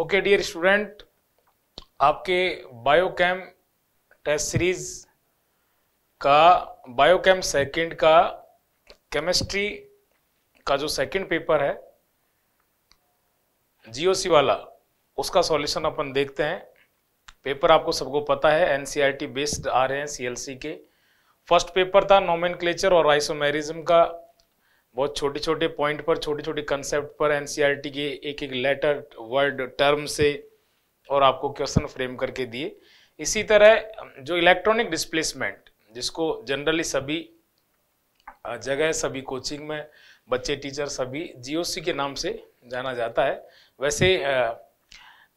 okay dear student आपके कैम test series का कैम सेकंड का केमिस्ट्री का जो सेकंड पेपर है जीओसी वाला उसका सॉल्यूशन अपन देखते हैं पेपर आपको सबको पता है एनसीईआरटी बेस्ड e आ रहे हैं सीएलसी के फर्स्ट पेपर था नोमेन और आइसोमेरिज्म का बहुत छोटे छोटे पॉइंट पर छोटे छोटे कंसेप्ट पर एनसीईआरटी e के एक एक लेटर वर्ड टर्म से और आपको क्वेश्चन फ्रेम करके दिए इसी तरह जो इलेक्ट्रॉनिक डिस्प्लेसमेंट जिसको जनरली सभी जगह सभी कोचिंग में बच्चे टीचर सभी जीओसी के नाम से जाना जाता है वैसे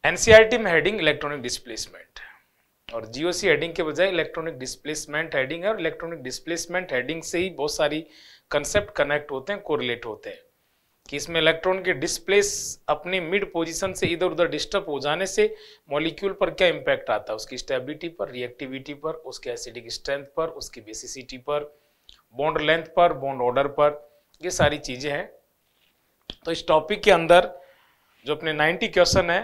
एनसीईआरटी e में हेडिंग इलेक्ट्रॉनिक डिस्प्लेसमेंट और जीओसी हेडिंग के बजाय इलेक्ट्रॉनिक डिस्प्लेसमेंट हेडिंग है और इलेक्ट्रॉनिक डिस्प्लेसमेंट हेडिंग से ही बहुत सारी कंसेप्ट कनेक्ट होते हैं कोरिलेट होते हैं कि इसमें इलेक्ट्रॉन के डिस्प्लेस अपने मिड पोजीशन से इधर उधर डिस्टर्ब हो जाने से मॉलिक्यूल पर क्या इम्पैक्ट आता है उसकी स्टेबिलिटी पर रिएक्टिविटी पर उसके एसिडिक स्ट्रेंथ पर उसकी बेसिसिटी पर बॉन्ड लेंथ पर बॉन्ड ऑर्डर पर ये सारी चीज़ें हैं तो इस टॉपिक के अंदर जो अपने 90 क्वेश्चन है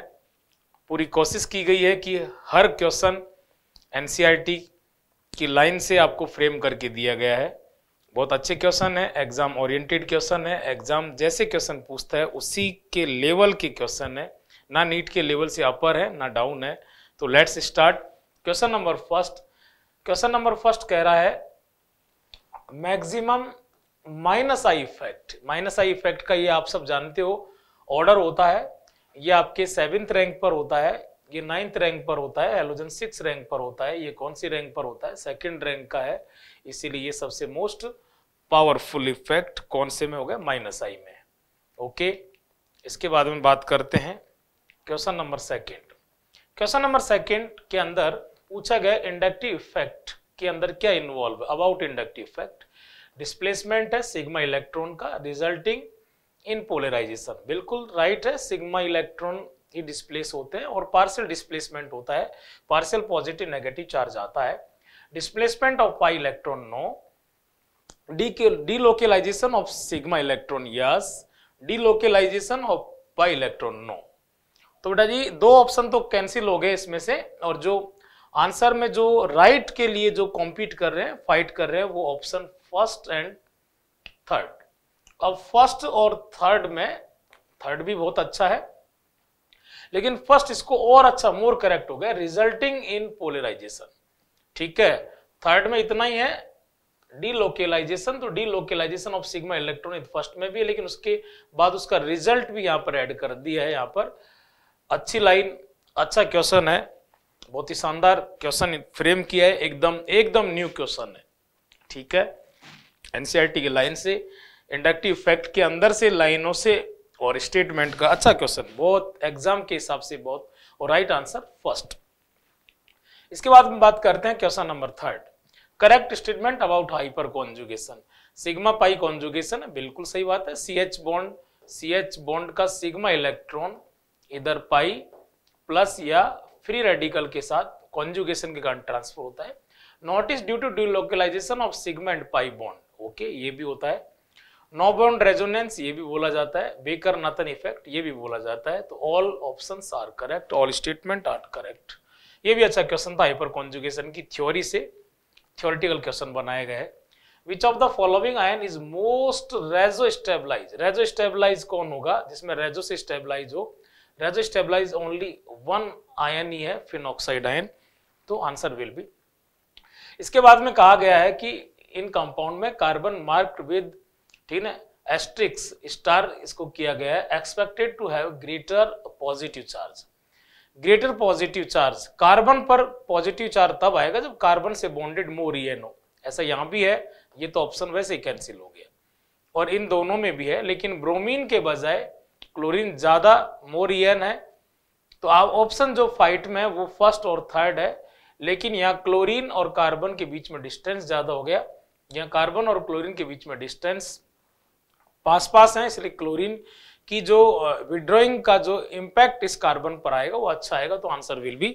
पूरी कोशिश की गई है कि हर क्वेश्चन एनसीईआरटी e की लाइन से आपको फ्रेम करके दिया गया है बहुत अच्छे क्वेश्चन है एग्जाम ओरिएंटेड क्वेश्चन है एग्जाम जैसे क्वेश्चन पूछता है उसी के लेवल के क्वेश्चन है ना नीट के लेवल से अपर है ना डाउन है तो let's start question number first question number first कह रहा है maximum minus I effect minus I effect का ये आप सब जानते हो ऑर्डर होता है ये आपके सेवेंथ रैंक पर होता है ये नाइन्थ रैंक पर होता है एलोजन सिक्स रैंक पर होता है ये कौन सी रैंक पर होता है सेकंड रैंक का है इसीलिए ये सबसे मोस्ट पावरफुल इफेक्ट कौन से में हो गया माइनस आई में ओके इसके बाद में बात करते हैं question number second question number second के अंदर पूछा गया इंडक्टिव इफेक्ट के अंदर क्या involve about inductive effect displacement है सिग्मा इलेक्ट्रॉन का रिजल्टिंग इन पोलराइजेशन बिल्कुल राइट है सिग्मा इलेक्ट्रॉन ही डिस्प्लेस होते हैं और पार्सल डिस्प्लेसमेंट होता है पार्सल पॉजिटिव नेगेटिव चार्ज आता है displacement of pi electron no delocalisation of sigma electron yes delocalisation of pi electron no तो बेटा जी दो ऑप्शन तो कैंसिल हो गए इसमें से और जो आंसर में जो राइट right के लिए जो कॉम्पीट कर रहे हैं फाइट कर रहे हैं वो ऑप्शन फर्स्ट एंड थर्ड अब फर्स्ट और थर्ड में थर्ड भी बहुत अच्छा है लेकिन फर्स्ट इसको और अच्छा मोर करेक्ट हो गया रिजल्टिंग इन पोलराइजेशन ठीक है थर्ड में इतना ही है डीलोकेलाइजेशन तो delocalisation of sigma electron first में भी है लेकिन उसके बाद उसका रिजल्ट भी यहाँ पर ऐड कर दिया है यहाँ पर अच्छी लाइन अच्छा क्वेश्चन है बहुत ही शानदार क्वेश्चन फ्रेम किया है एकदम एकदम न्यू क्वेश्चन है ठीक है एनसीईआरटी e की लाइन से इंडक्टिव फैक्ट के अंदर से लाइनों से और स्टेटमेंट का अच्छा क्वेश्चन बहुत एग्जाम के हिसाब से बहुत और राइट आंसर फर्स्ट इसके बाद हम बात करते हैं question number third correct statement about hyperconjugation sigma pi conjugation बिल्कुल सही बात है C H bond C H bond का सिग्मा इलेक्ट्रॉन इधर पाई प्लस या फ्री रेडिकल के साथ कॉन्जुगेशन के कारण ट्रांसफर होता है not is due to delocalisation of sigma and pi bond okay ये भी होता है नो बॉन्ड रेजोनेंस ये भी बोला जाता है बेकर नथन इफेक्ट ये भी बोला जाता है तो all option are correct all statement are correct ये भी अच्छा क्वेश्चन था हाइपर कॉन्जुगेशन की थ्योरी से थियोरिटिकल क्वेश्चन बनाए गए which of the following ion is most reso stabilise reso stabilise कौन होगा जिसमें रेजो से स्टेबलाइज हो reso stabilise only one ion ही है फिनोक्साइड आयन तो आंसर विल बी इसके बाद में कहा गया है कि इन कंपाउंड में कार्बन मार्क विद ठीक है एस्ट्रिक्स स्टार इसको किया गया है expected to have greater positive charge greater positive charge carbon पर पॉजिटिव चार्ज तब आएगा जब कार्बन से बॉन्डेड मोर ईएनओ ऐसा यहां भी है ये तो ऑप्शन वैसे ही कैंसिल हो गया और इन दोनों में भी है लेकिन ब्रोमीन के बजाय क्लोरीन ज्यादा मोर ईएन है तो आप ऑप्शन जो फाइट में है वो फर्स्ट और थर्ड है लेकिन यहाँ क्लोरीन और कार्बन के बीच में डिस्टेंस ज्यादा हो गया यहाँ कार्बन और क्लोरीन के बीच में डिस्टेंस पास पास है इसलिए क्लोरीन कि जो विड्रॉइंग का जो इम्पैक्ट इस कार्बन पर आएगा वो अच्छा आएगा तो आंसर विल बी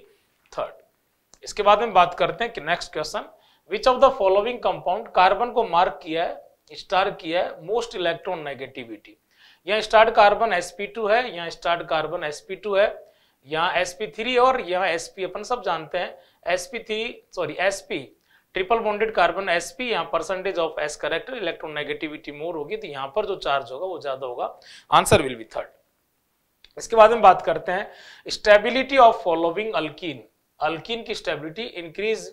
थर्ड इसके बाद में बात करते हैं कि next question which of the following compound carbon को मार्क किया है स्टार किया है मोस्ट इलेक्ट्रॉन नेगेटिविटी यहाँ स्टार्ट कार्बन sp2 है यहाँ स्टार्ट कार्बन sp2 है यहाँ sp3 और यहाँ sp अपन सब जानते हैं sp3 sorry sp triple bonded carbon S P यहाँ percentage of S character electronegativity more होगी तो यहाँ पर जो चार्ज होगा वो ज्यादा होगा आंसर विल बी थर्ड इसके बाद हम बात करते हैं stability of following alkene alkene की stability increase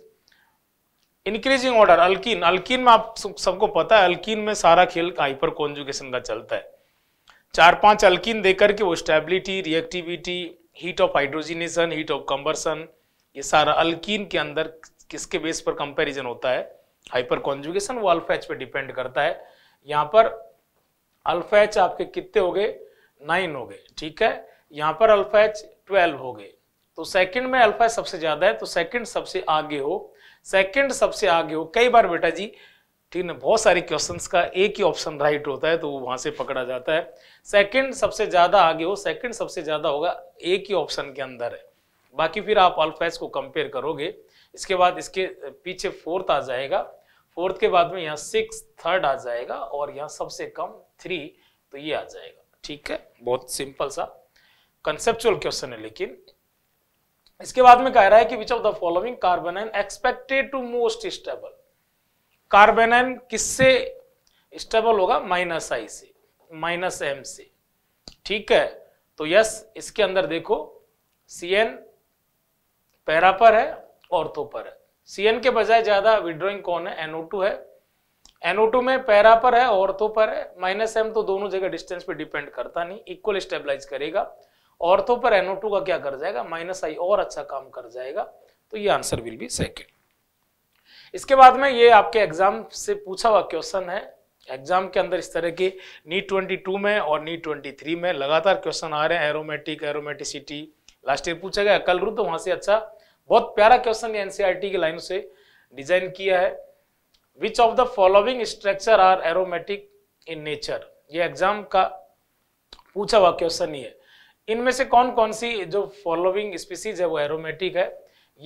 increasing order alkene alkene में आप सबको पता है अल्किन में सारा खेल हाइपर कॉन्जुगेशन का चलता है चार पांच अल्किन देकर के वो stability reactivity heat of hydrogenation heat of combustion ये सारा अल्किन के अंदर किसके बेस पर कंपैरिजन होता है हाइपर कॉन्जुगेशन वो अल्फा एच पे डिपेंड करता है यहाँ पर अल्फा एच आपके कितने हो गए नाइन हो गए ठीक है यहाँ पर अल्फा एच ट्वेल्व हो गए तो सेकंड में अल्फा सबसे ज्यादा है तो सेकंड सबसे आगे हो सेकंड सबसे आगे हो कई बार बेटा जी ठीक है बहुत सारे क्वेश्चन का एक ही ऑप्शन राइट होता है तो वो वहां से पकड़ा जाता है सेकंड सबसे ज्यादा आगे हो सेकंड सबसे ज्यादा होगा एक ही ऑप्शन के अंदर है बाकी फिर आप अल्फा को कंपेयर करोगे इसके बाद इसके पीछे फोर्थ आ जाएगा फोर्थ के बाद में यहाँ सिक्स थर्ड आ जाएगा और यहाँ सबसे कम थ्री तो ये आ जाएगा ठीक है बहुत सिंपल सा कंसेप्चुअल क्वेश्चन है लेकिन इसके बाद में कह रहा है कि which of the following carbanion expected to most stable carbanion किससे स्टेबल होगा माइनस आई से माइनस एम से ठीक है तो यस इसके अंदर देखो सी एन पैरा पर है ऑर्थो पर है सीएन के बजाय ज्यादा विड्रॉइंग कौन है NO2 है NO2 में पैरा पर है ऑर्थो पर है माइनस एम तो दोनों जगह डिस्टेंस पे डिपेंड करता नहीं इक्वल स्टेबलाइज करेगा ऑर्थो पर NO2 का क्या कर जाएगा माइनस आई और अच्छा काम कर जाएगा तो ये आंसर विल बी सेकेंड इसके बाद में ये आपके एग्जाम से पूछा हुआ क्वेश्चन है एग्जाम के अंदर इस तरह के नीट ट्वेंटी टू में और नीट ट्वेंटी थ्री में लगातार क्वेश्चन आ रहे हैं एरोमेटिक एरोमेटिसिटी लास्ट ईयर पूछा गया कल रू तो वहां से अच्छा बहुत प्यारा क्वेश्चन एनसीईआरटी e की लाइन से डिजाइन किया है which of the following structure are aromatic in nature ये एग्जाम का पूछा हुआ क्वेश्चन ही है इनमें से कौन कौन सी जो फॉलोइंग स्पीसीज है वो एरोमेटिक है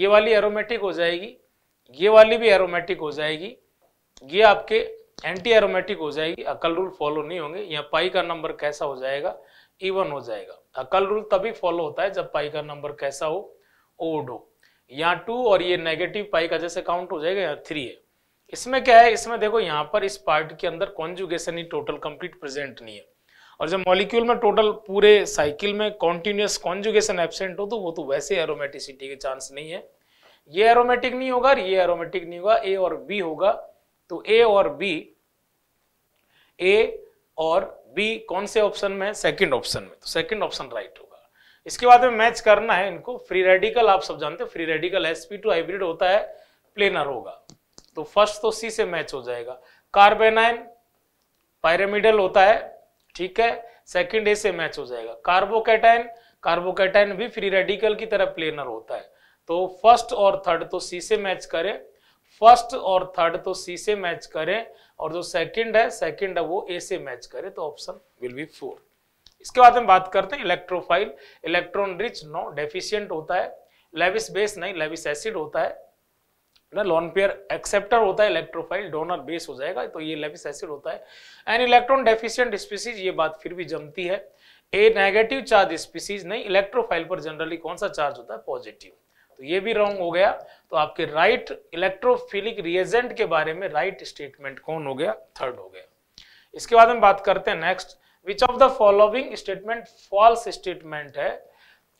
ये वाली एरोमेटिक हो जाएगी ये वाली भी एरोमेटिक हो जाएगी ये आपके एंटी एरोमेटिक हो जाएगी अकल रूल फॉलो नहीं होंगे यहाँ पाई का नंबर कैसा हो जाएगा इवन e हो जाएगा अकल रूल तभी फॉलो होता है जब पाई का नंबर कैसा हो ओड हो यहाँ टू और ये नेगेटिव पाई का जैसे काउंट हो जाएगा यहाँ थ्री है इसमें क्या है इसमें देखो यहाँ पर इस पार्ट के अंदर कॉन्जुगेशन ही टोटल कंप्लीट प्रेजेंट नहीं है और जब मॉलिक्यूल में टोटल पूरे साइकिल में कॉन्टिन्यूस कॉन्जुगेशन एबसेंट हो तो वो तो वैसे एरोमेटिसिटी के चांस नहीं है ये एरोमेटिक नहीं होगा ये एरोमेटिक नहीं होगा ए और बी होगा तो ए और बी ए और बी कौन से ऑप्शन में सेकंड ऑप्शन में तो सेकंड ऑप्शन राइट हो इसके बाद में मैच करना है इनको फ्री रेडिकल आप सब जानते हो free radical SP two hybrid होता है प्लेनर होगा तो फर्स्ट तो सी से मैच हो जाएगा कार्बेनाइन पायरेमिडल होता है ठीक है सेकेंड ए से मैच हो जाएगा कार्बोकेटाइन कार्बोकेटाइन भी फ्री रेडिकल की तरह प्लेनर होता है तो फर्स्ट और थर्ड तो सी से मैच करें फर्स्ट और थर्ड तो सी से मैच करें और जो सेकंड है सेकंड है वो ए से मैच करें तो ऑप्शन विल बी फोर इसके बाद हम बात करते हैं electrophile electron rich no deficient होता है लेविस बेस नहीं लेविस एसिड होता है ना एक्सेप्टर होता है इलेक्ट्रोफाइल डोनर बेस हो जाएगा तो ये लेविस एसिड होता है एन इलेक्ट्रॉन डेफिशियंट स्पीसीज ये बात फिर भी जमती है ए नेगेटिव चार्ज स्पीसीज नहीं इलेक्ट्रोफाइल पर जनरली कौन सा चार्ज होता है पॉजिटिव तो ये भी रॉन्ग हो गया तो आपके राइट इलेक्ट्रोफिलिक रिएजेंट के बारे में राइट स्टेटमेंट कौन हो गया थर्ड हो गया इसके बाद हम बात करते हैं next which of the following statement false statement है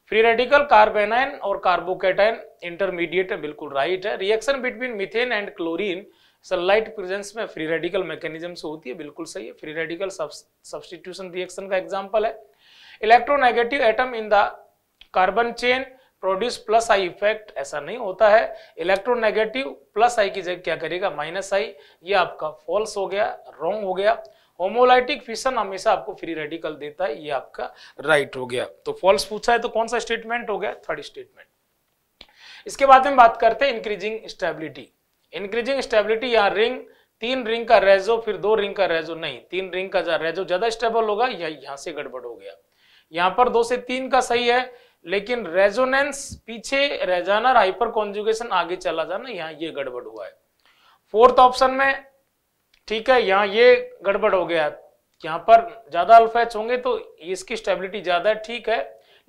फ्री रेडिकल कार्बेनाइन और कार्बोकेटाइन इंटरमीडिएट है बिल्कुल राइट है reaction between methane and chlorine sunlight presence में फ्री रेडिकल मैकेनिज्म से होती है बिल्कुल सही है फ्री रेडिकल सब्सटीट्यूशन रिएक्शन का एग्जाम्पल है electronegative atom in the carbon chain produce plus I effect ऐसा नहीं होता है इलेक्ट्रोनेगेटिव प्लस आई की जगह क्या करेगा माइनस आई ये आपका फॉल्स हो गया रॉन्ग हो गया होमोलाइटिक फिशन हमेशा आपको फ्री रेडिकल देता है ये आपका राइट right हो गया तो फॉल्स पूछा है तो कौन सा स्टेटमेंट हो गया थर्ड स्टेटमेंट इसके बाद में बात करते हैं इंक्रीजिंग स्टेबिलिटी इंक्रीजिंग स्टेबिलिटी या रिंग तीन रिंग का रेजो फिर दो रिंग का रेजो नहीं तीन रिंग का रेजो ज्यादा स्टेबल होगा या यहां से गड़बड़ हो गया यहां पर दो से तीन का सही है लेकिन रेजोनेंस पीछे रह जाना हाइपर कॉन्जुगेशन आगे चला जाना यहाँ ये गड़बड़ हुआ है फोर्थ ऑप्शन में ठीक है यहाँ ये गड़बड़ हो गया यहाँ पर ज़्यादा अल्फा होंगे तो इसकी स्टेबिलिटी ज़्यादा है ठीक है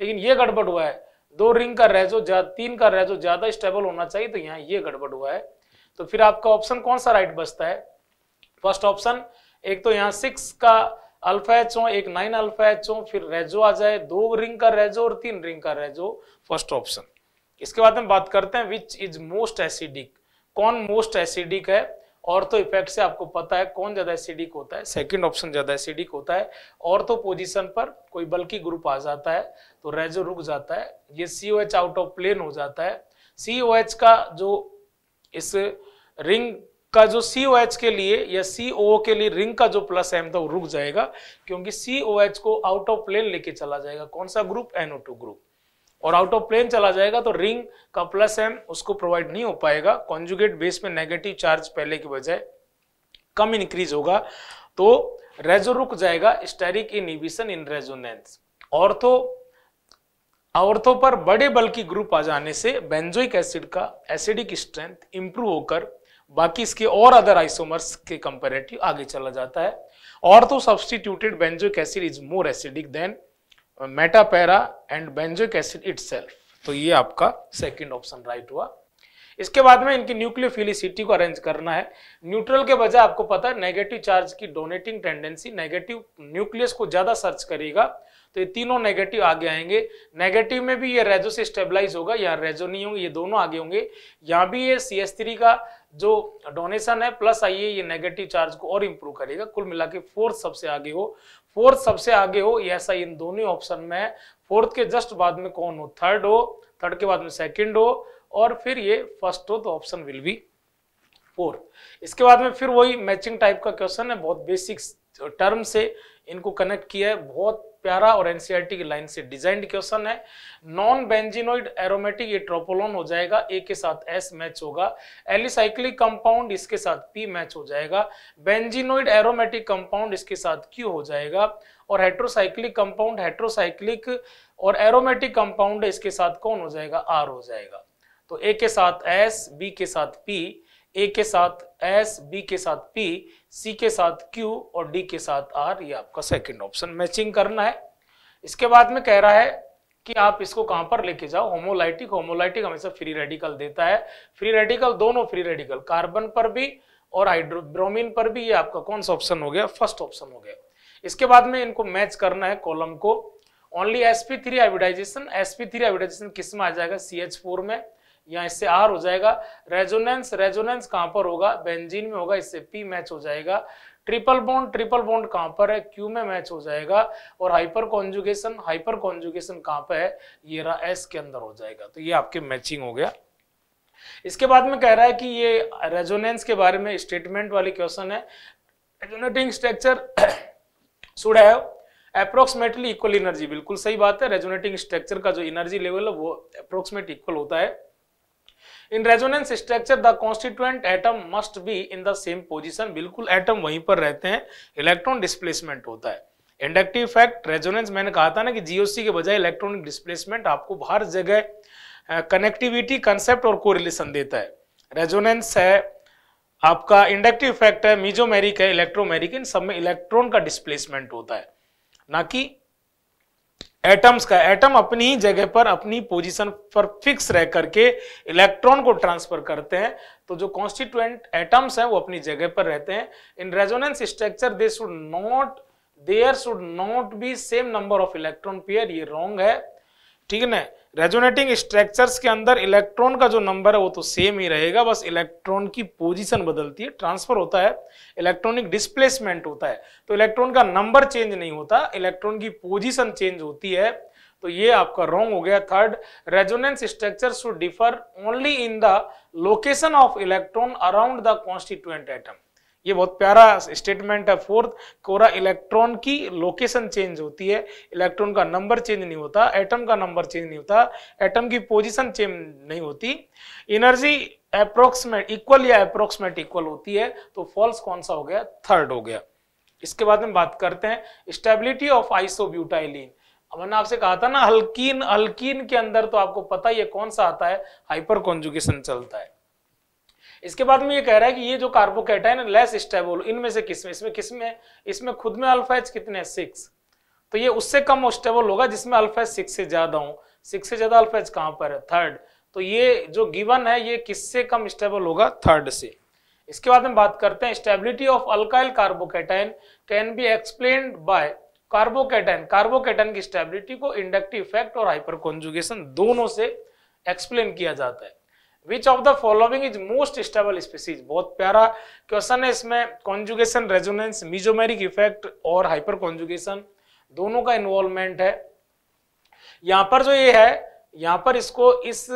लेकिन ये गड़बड़ हुआ है दो रिंग का रेजो तीन का रेजो ज़्यादा स्टेबल होना चाहिए तो यहाँ ये गड़बड़ हुआ है तो फिर आपका ऑप्शन कौन सा राइट बचता है फर्स्ट ऑप्शन एक तो यहाँ सिक्स का अल्फा एच हो एक नाइन अल्फा एच हो फिर रेजो आ जाए दो रिंग का रेजो और तीन रिंग का रेजो फर्स्ट ऑप्शन इसके बाद हम बात करते हैं विच इज मोस्ट एसिडिक कौन मोस्ट एसिडिक है ऑर्थो तो इफेक्ट से आपको पता है कौन ज्यादा एसिडिक होता है सेकंड ऑप्शन ज्यादा एसिडिक होता है ऑर्थो तो पोजीशन पर कोई बल्कि ग्रुप आ जाता है तो रेजो रुक जाता है ये C O H out of plane हो जाता है सी ओ एच का जो इस रिंग का जो सी ओ एच के लिए या सी ओ के लिए रिंग का जो प्लस एम था वो रुक जाएगा क्योंकि सी ओ एच को आउट ऑफ प्लेन लेके चला जाएगा कौन सा ग्रुप एनओ टू ग्रुप और आउट ऑफ प्लेन चला जाएगा तो रिंग का प्लस एम उसको प्रोवाइड नहीं हो पाएगा कॉन्जुगेट बेस में नेगेटिव चार्ज पहले की बजाय कम इंक्रीज होगा तो रेजो रुक जाएगा steric inhibition in resonance ortho औरतों पर बड़े बल की ग्रुप आ जाने से बेंजोइक एसिड का एसिडिक स्ट्रेंथ इंप्रूव होकर बाकी इसके और अदर आइसोमर्स के कंपेरेटिव आगे चला जाता है और तो substituted benzoic acid is more acidic than meta para and benzoic acid itself तो ये आपका सेकेंड ऑप्शन राइट हुआ इसके बाद में इनकी न्यूक्लियोफिलिसिटी को अरेंज करना है न्यूट्रल के बजाय आपको पता है नेगेटिव चार्ज की डोनेटिंग टेंडेंसी नेगेटिव न्यूक्लियस को ज्यादा सर्च करेगा तो ये तीनों नेगेटिव आगे आएंगे नेगेटिव में भी ये रेजो से स्टेबलाइज होगा या रेजो नहीं होंगे ये दोनों आगे होंगे यहाँ भी ये सी एस थ्री का जो डोनेशन है प्लस आइए ये नेगेटिव चार्ज को और इम्प्रूव करेगा कुल मिला के फोर्थ सबसे आगे हो फोर्थ सबसे आगे हो ऐसा इन दोनों ऑप्शन में फोर्थ के जस्ट बाद में कौन हो थर्ड हो थर्ड के बाद में सेकंड हो और फिर ये फर्स्ट हो तो ऑप्शन विल बी फोर इसके बाद में फिर वही मैचिंग टाइप का क्वेश्चन है बहुत बेसिक टर्म से इनको कनेक्ट किया है बहुत प्यारा और एनसीईआरटी e की लाइन से डिजाइन क्वेश्चन है नॉन बेंजिनोइड एरोमेटिक ये ट्रोपोलोन हो जाएगा ए के साथ एस मैच होगा एलिसाइक्लिक कंपाउंड इसके साथ पी मैच हो जाएगा बेंजिनोइड एरोमेटिक कंपाउंड इसके साथ क्यू हो जाएगा और हेट्रोसाइक्लिक कंपाउंड हेट्रोसाइक्लिक और एरोमेटिक कंपाउंड इसके साथ कौन हो जाएगा आर हो जाएगा तो ए के साथ एस बी के साथ पी ए के साथ एस बी के साथ पी सी के साथ क्यू और डी के साथ आर ये आपका सेकंड ऑप्शन मैचिंग करना है इसके बाद में कह रहा है कि आप इसको कहां पर लेके जाओ होमोलाइटिक होमोलाइटिक हमेशा फ्री रेडिकल देता है फ्री रेडिकल दोनों फ्री रेडिकल कार्बन पर भी और हाइड्रोब्रोमिन पर भी ये आपका कौन सा ऑप्शन हो गया फर्स्ट ऑप्शन हो गया इसके बाद में इनको मैच करना है कॉलम को only SP three iodisation SP three iodisation किस में आ जाएगा सी एच फोर में यहाँ इससे आर हो जाएगा रेजोनेंस रेजोनेंस कहाँ पर होगा बेंजीन में होगा इससे पी मैच हो जाएगा ट्रिपल बॉन्ड ट्रिपल बॉन्ड कहाँ पर है क्यू में मैच हो जाएगा और हाइपर कॉन्जुगेशन हाइपर कॉन्जुगेशन कहाँ पर है ये रहा एस के अंदर हो जाएगा तो ये आपके मैचिंग हो गया इसके बाद में कह रहा है कि ये रेजोनेंस के बारे में स्टेटमेंट वाली क्वेश्चन है resonating structure should have approximately equal energy बिल्कुल सही बात है रेजोनेटिंग स्ट्रक्चर का जो एनर्जी लेवल है वो अप्रोक्सीमेट इक्वल होता है in resonance structure the constituent atom must be in the same position बिल्कुल एटम वहीं पर रहते हैं इलेक्ट्रॉन डिस्प्लेसमेंट होता है इंडक्टिव इफेक्ट रेजोनेंस मैंने कहा था ना कि जीओसी के बजाय इलेक्ट्रॉनिक डिस्प्लेसमेंट आपको हर जगह कनेक्टिविटी कंसेप्ट और कोरिलेशन देता है रेजोनेंस है आपका इंडक्टिव इफेक्ट है मीजोमेरिक है इलेक्ट्रोमेरिक इन सब में इलेक्ट्रॉन का डिस्प्लेसमेंट होता है ना कि एटम्स का एटम अपनी ही जगह पर अपनी पोजीशन पर फिक्स रह करके इलेक्ट्रॉन को ट्रांसफर करते हैं तो जो कॉन्स्टिट्यूएंट एटम्स हैं वो अपनी जगह पर रहते हैं in resonance structure they should not there should not be same number of electron pair ये रॉन्ग है ठीक है ना रेजोनेटिंग स्ट्रक्चर्स के अंदर इलेक्ट्रॉन का जो नंबर है वो तो सेम ही रहेगा बस इलेक्ट्रॉन की पोजीशन बदलती है ट्रांसफर होता है इलेक्ट्रॉनिक डिस्प्लेसमेंट होता है तो इलेक्ट्रॉन का नंबर चेंज नहीं होता इलेक्ट्रॉन की पोजीशन चेंज होती है तो ये आपका रॉन्ग हो गया third resonance structure should differ only in the location of electron around the constituent atom ये बहुत प्यारा स्टेटमेंट है फोर्थ कोरा इलेक्ट्रॉन की लोकेशन चेंज होती है इलेक्ट्रॉन का नंबर चेंज नहीं होता एटम का नंबर चेंज नहीं होता एटम की पोजीशन चेंज नहीं होती एनर्जी अप्रोक्सीमेट इक्वल या अप्रोक्सीमेट इक्वल होती है तो फॉल्स कौन सा हो गया थर्ड हो गया इसके बाद में बात करते हैं स्टेबिलिटी ऑफ आइसो मैंने आपसे कहा था ना हल्कीन हल्कीन के अंदर तो आपको पता ही है कौन सा आता है हाइपर कॉन्जुगेशन चलता है इसके बाद में ये कह रहा है कि ये जो कार्बोकेटाइन लेस स्टेबल इनमें से किसमें इसमें किसमें इसमें खुद में अल्फा एच कितने सिक्स तो ये उससे कम स्टेबल होगा जिसमें अल्फा एच सिक्स से ज्यादा हो सिक्स से ज्यादा अल्फा एच पर है थर्ड तो ये जो गिवन है ये किससे कम स्टेबल होगा थर्ड से इसके बाद हम बात करते हैं stability of alkyl carbocation can be explain by carbocation carbocation की स्टेबिलिटी को इंडक्टिव इफेक्ट और हाइपर कॉन्जुगेशन दोनों से एक्सप्लेन किया जाता है which of the following is most stable species बहुत प्यारा क्वेश्चन है इसमें कॉन्जुगेशन रेजोनेंस मिजोमेरिक इफेक्ट और हाइपर कॉन्जुगेशन दोनों का इन्वॉल्वमेंट है यहां पर जो ये है यहां पर इसको इस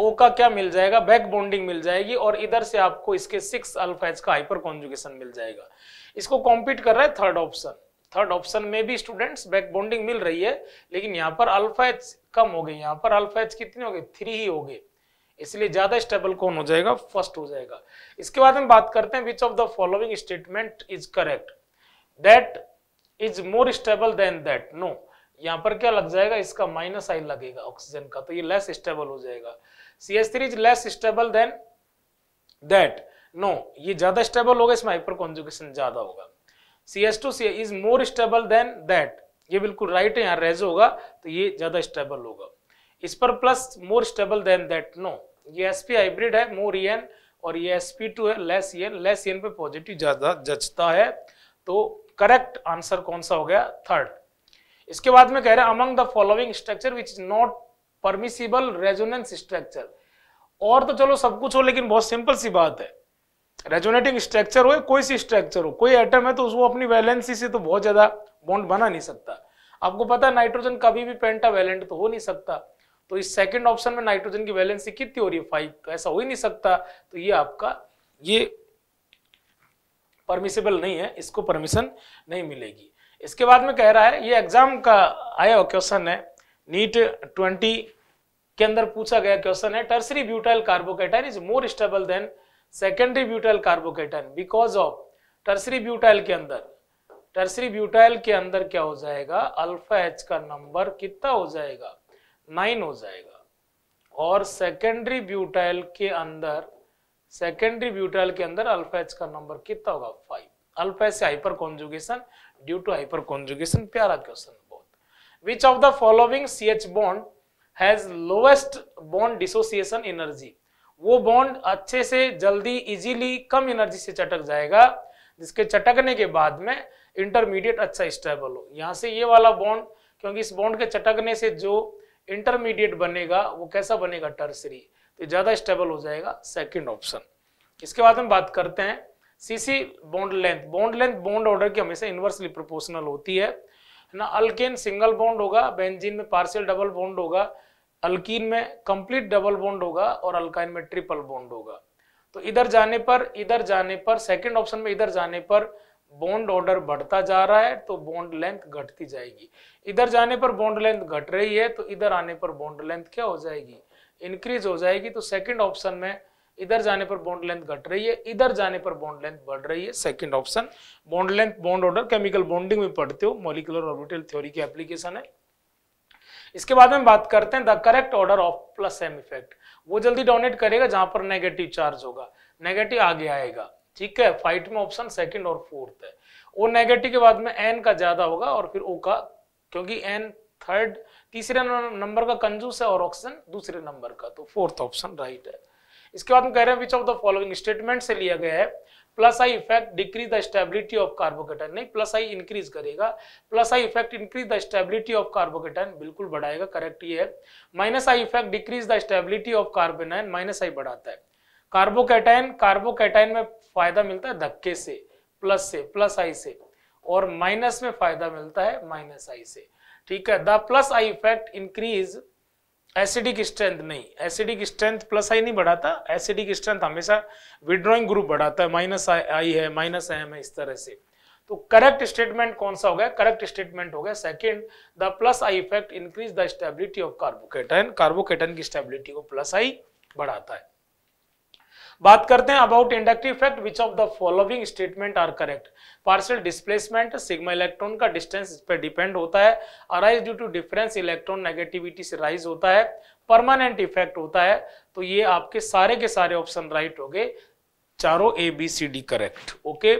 ओ का क्या मिल जाएगा बैक बॉन्डिंग मिल जाएगी और इधर से आपको इसके सिक्स अल्फा एच का हाइपर कॉन्जुगेशन मिल जाएगा इसको कॉम्पीट कर रहा है थर्ड ऑप्शन थर्ड ऑप्शन में भी स्टूडेंट्स बैक बॉन्डिंग मिल रही है लेकिन यहाँ पर अल्फा एच कम हो गए यहाँ पर अल्फा एच कितनी हो गए थ्री ही हो गए इसलिए ज्यादा स्टेबल कौन हो जाएगा फर्स्ट हो जाएगा इसके बाद हम बात करते हैं which of the following statement is correct that is more stable than that no यहाँ पर क्या लग जाएगा इसका माइनस आई लगेगा ऑक्सीजन का तो ये लेस स्टेबल हो जाएगा C S three is less stable than that no ये ज्यादा स्टेबल होगा इसमें हाइपर कॉन्जुगेशन ज्यादा होगा C S two C is more stable than that ये बिल्कुल राइट है यहाँ रेज होगा तो ये ज्यादा स्टेबल होगा इस पर plus more stable than that no ये एस पी हाइब्रिड है मोर एन e और ये एस पी टू है लेस एन लेस एन पे पॉजिटिव ज्यादा जचता है तो करेक्ट आंसर कौन सा हो गया थर्ड इसके बाद में कह रहे हैं among the following structure which is not permissible resonance structure और तो चलो सब कुछ हो लेकिन बहुत सिंपल सी बात है रेजोनेटिंग स्ट्रक्चर हो कोई सी स्ट्रक्चर हो कोई एटम है तो उसको अपनी वैलेंसी से तो बहुत ज्यादा बॉन्ड बना नहीं सकता आपको पता है नाइट्रोजन कभी भी पेंटा वैलेंट तो हो नहीं सकता तो इस सेकंड ऑप्शन में नाइट्रोजन की वैलेंसी कितनी हो रही है फाइव तो ऐसा हो ही नहीं सकता तो ये आपका ये परमिशेबल नहीं है इसको परमिशन नहीं मिलेगी इसके बाद में कह रहा है ये एग्जाम का आया हुआ क्वेश्चन है नीट ट्वेंटी के अंदर पूछा गया क्वेश्चन है tertiary butyl carbocation is more stable than secondary butyl carbocation because of tertiary butyl के अंदर टर्सरी ब्यूटाइल के अंदर क्या हो जाएगा अल्फा एच का नंबर कितना हो जाएगा नाइन हो जाएगा और सेकेंडरी ब्यूटाइल के अंदर सेकेंडरी ब्यूटाइल के अंदर अल्फा एच का नंबर कितना होगा फाइव अल्फा से hyperconjugation due to hyperconjugation प्यारा क्वेश्चन बहुत which of the following C H bond has lowest bond dissociation energy वो बॉन्ड अच्छे से जल्दी इजीली कम एनर्जी से चटक जाएगा जिसके चटकने के बाद में इंटरमीडिएट अच्छा स्टेबल हो यहाँ से ये वाला बॉन्ड क्योंकि इस बॉन्ड के चटकने से जो इंटरमीडिएट बनेगा वो कैसा बनेगा टर्सरी तो ज़्यादा स्टेबल हो जाएगा सेकेंड ऑप्शन इसके बाद हम बात करते हैं CC bond length bond length bond order की हमेशा इन्वर्सली प्रोपोर्शनल होती है ना अल्केन सिंगल बॉन्ड होगा बेंजीन में पार्शियल डबल बॉन्ड होगा अल्किन में कंप्लीट डबल बॉन्ड होगा और अल्काइन में ट्रिपल बॉन्ड होगा तो इधर जाने पर इधर जाने पर सेकंड ऑप्शन में इधर जाने पर बॉन्ड ऑर्डर बढ़ता जा रहा है तो बॉन्ड लेंथ घटती जाएगी इधर जाने पर बॉन्ड लेंथ घट रही है तो इधर आने पर बॉन्ड लेंथ क्या हो जाएगी इंक्रीज हो जाएगी तो सेकंड ऑप्शन में इधर जाने पर बॉन्ड लेंथ घट रही है इधर जाने पर बॉन्ड लेंथ बढ़ रही है second option bond length bond order chemical bonding में पढ़ते हो मोलिकुलर ऑर्बिटल थ्योरी की एप्लीकेशन है इसके बाद में बात करते हैं the correct order of plus M effect वो जल्दी डोनेट करेगा जहां पर नेगेटिव चार्ज होगा नेगेटिव आगे आएगा ठीक है फाइट में ऑप्शन सेकंड और फोर्थ है वो नेगेटिव के बाद में एन का ज्यादा होगा और फिर ओ का क्योंकि एन थर्ड तीसरे नंबर का कंजूस है और ऑक्सीजन दूसरे नंबर का तो फोर्थ ऑप्शन राइट है इसके बाद हम कह रहे हैं which of the following statement से लिया गया है plus I effect decrease the stability of carbocation नहीं प्लस आई इंक्रीज करेगा plus I effect increase the stability of carbocation बिल्कुल बढ़ाएगा करेक्ट ये है minus I effect decrease the stability of carbon minus I बढ़ाता है कार्बोकेटाइन कार्बोकेटाइन में फायदा मिलता है धक्के से प्लस से प्लस आई से और माइनस में फायदा मिलता है माइनस आई से ठीक है the plus I effect increase acidic strength नहीं एसिडिक स्ट्रेंथ प्लस आई नहीं बढ़ाता एसिडिक स्ट्रेंथ हमेशा विड्रॉइंग ग्रुप बढ़ाता है माइनस आई है माइनस एम है इस तरह से तो करेक्ट स्टेटमेंट कौन सा हो गया करेक्ट स्टेटमेंट हो गया second the plus I effect increase the stability of carbocation carbocation की स्टेबिलिटी को प्लस आई बढ़ाता है बात करते हैं about inductive effect which of the following statement are correct partial displacement sigma electron का डिस्टेंस इस पर डिपेंड होता है arise due to difference electronegativity से राइज होता है परमानेंट इफेक्ट होता है तो ये आपके सारे के सारे ऑप्शन राइट हो गए चारों A B C D correct okay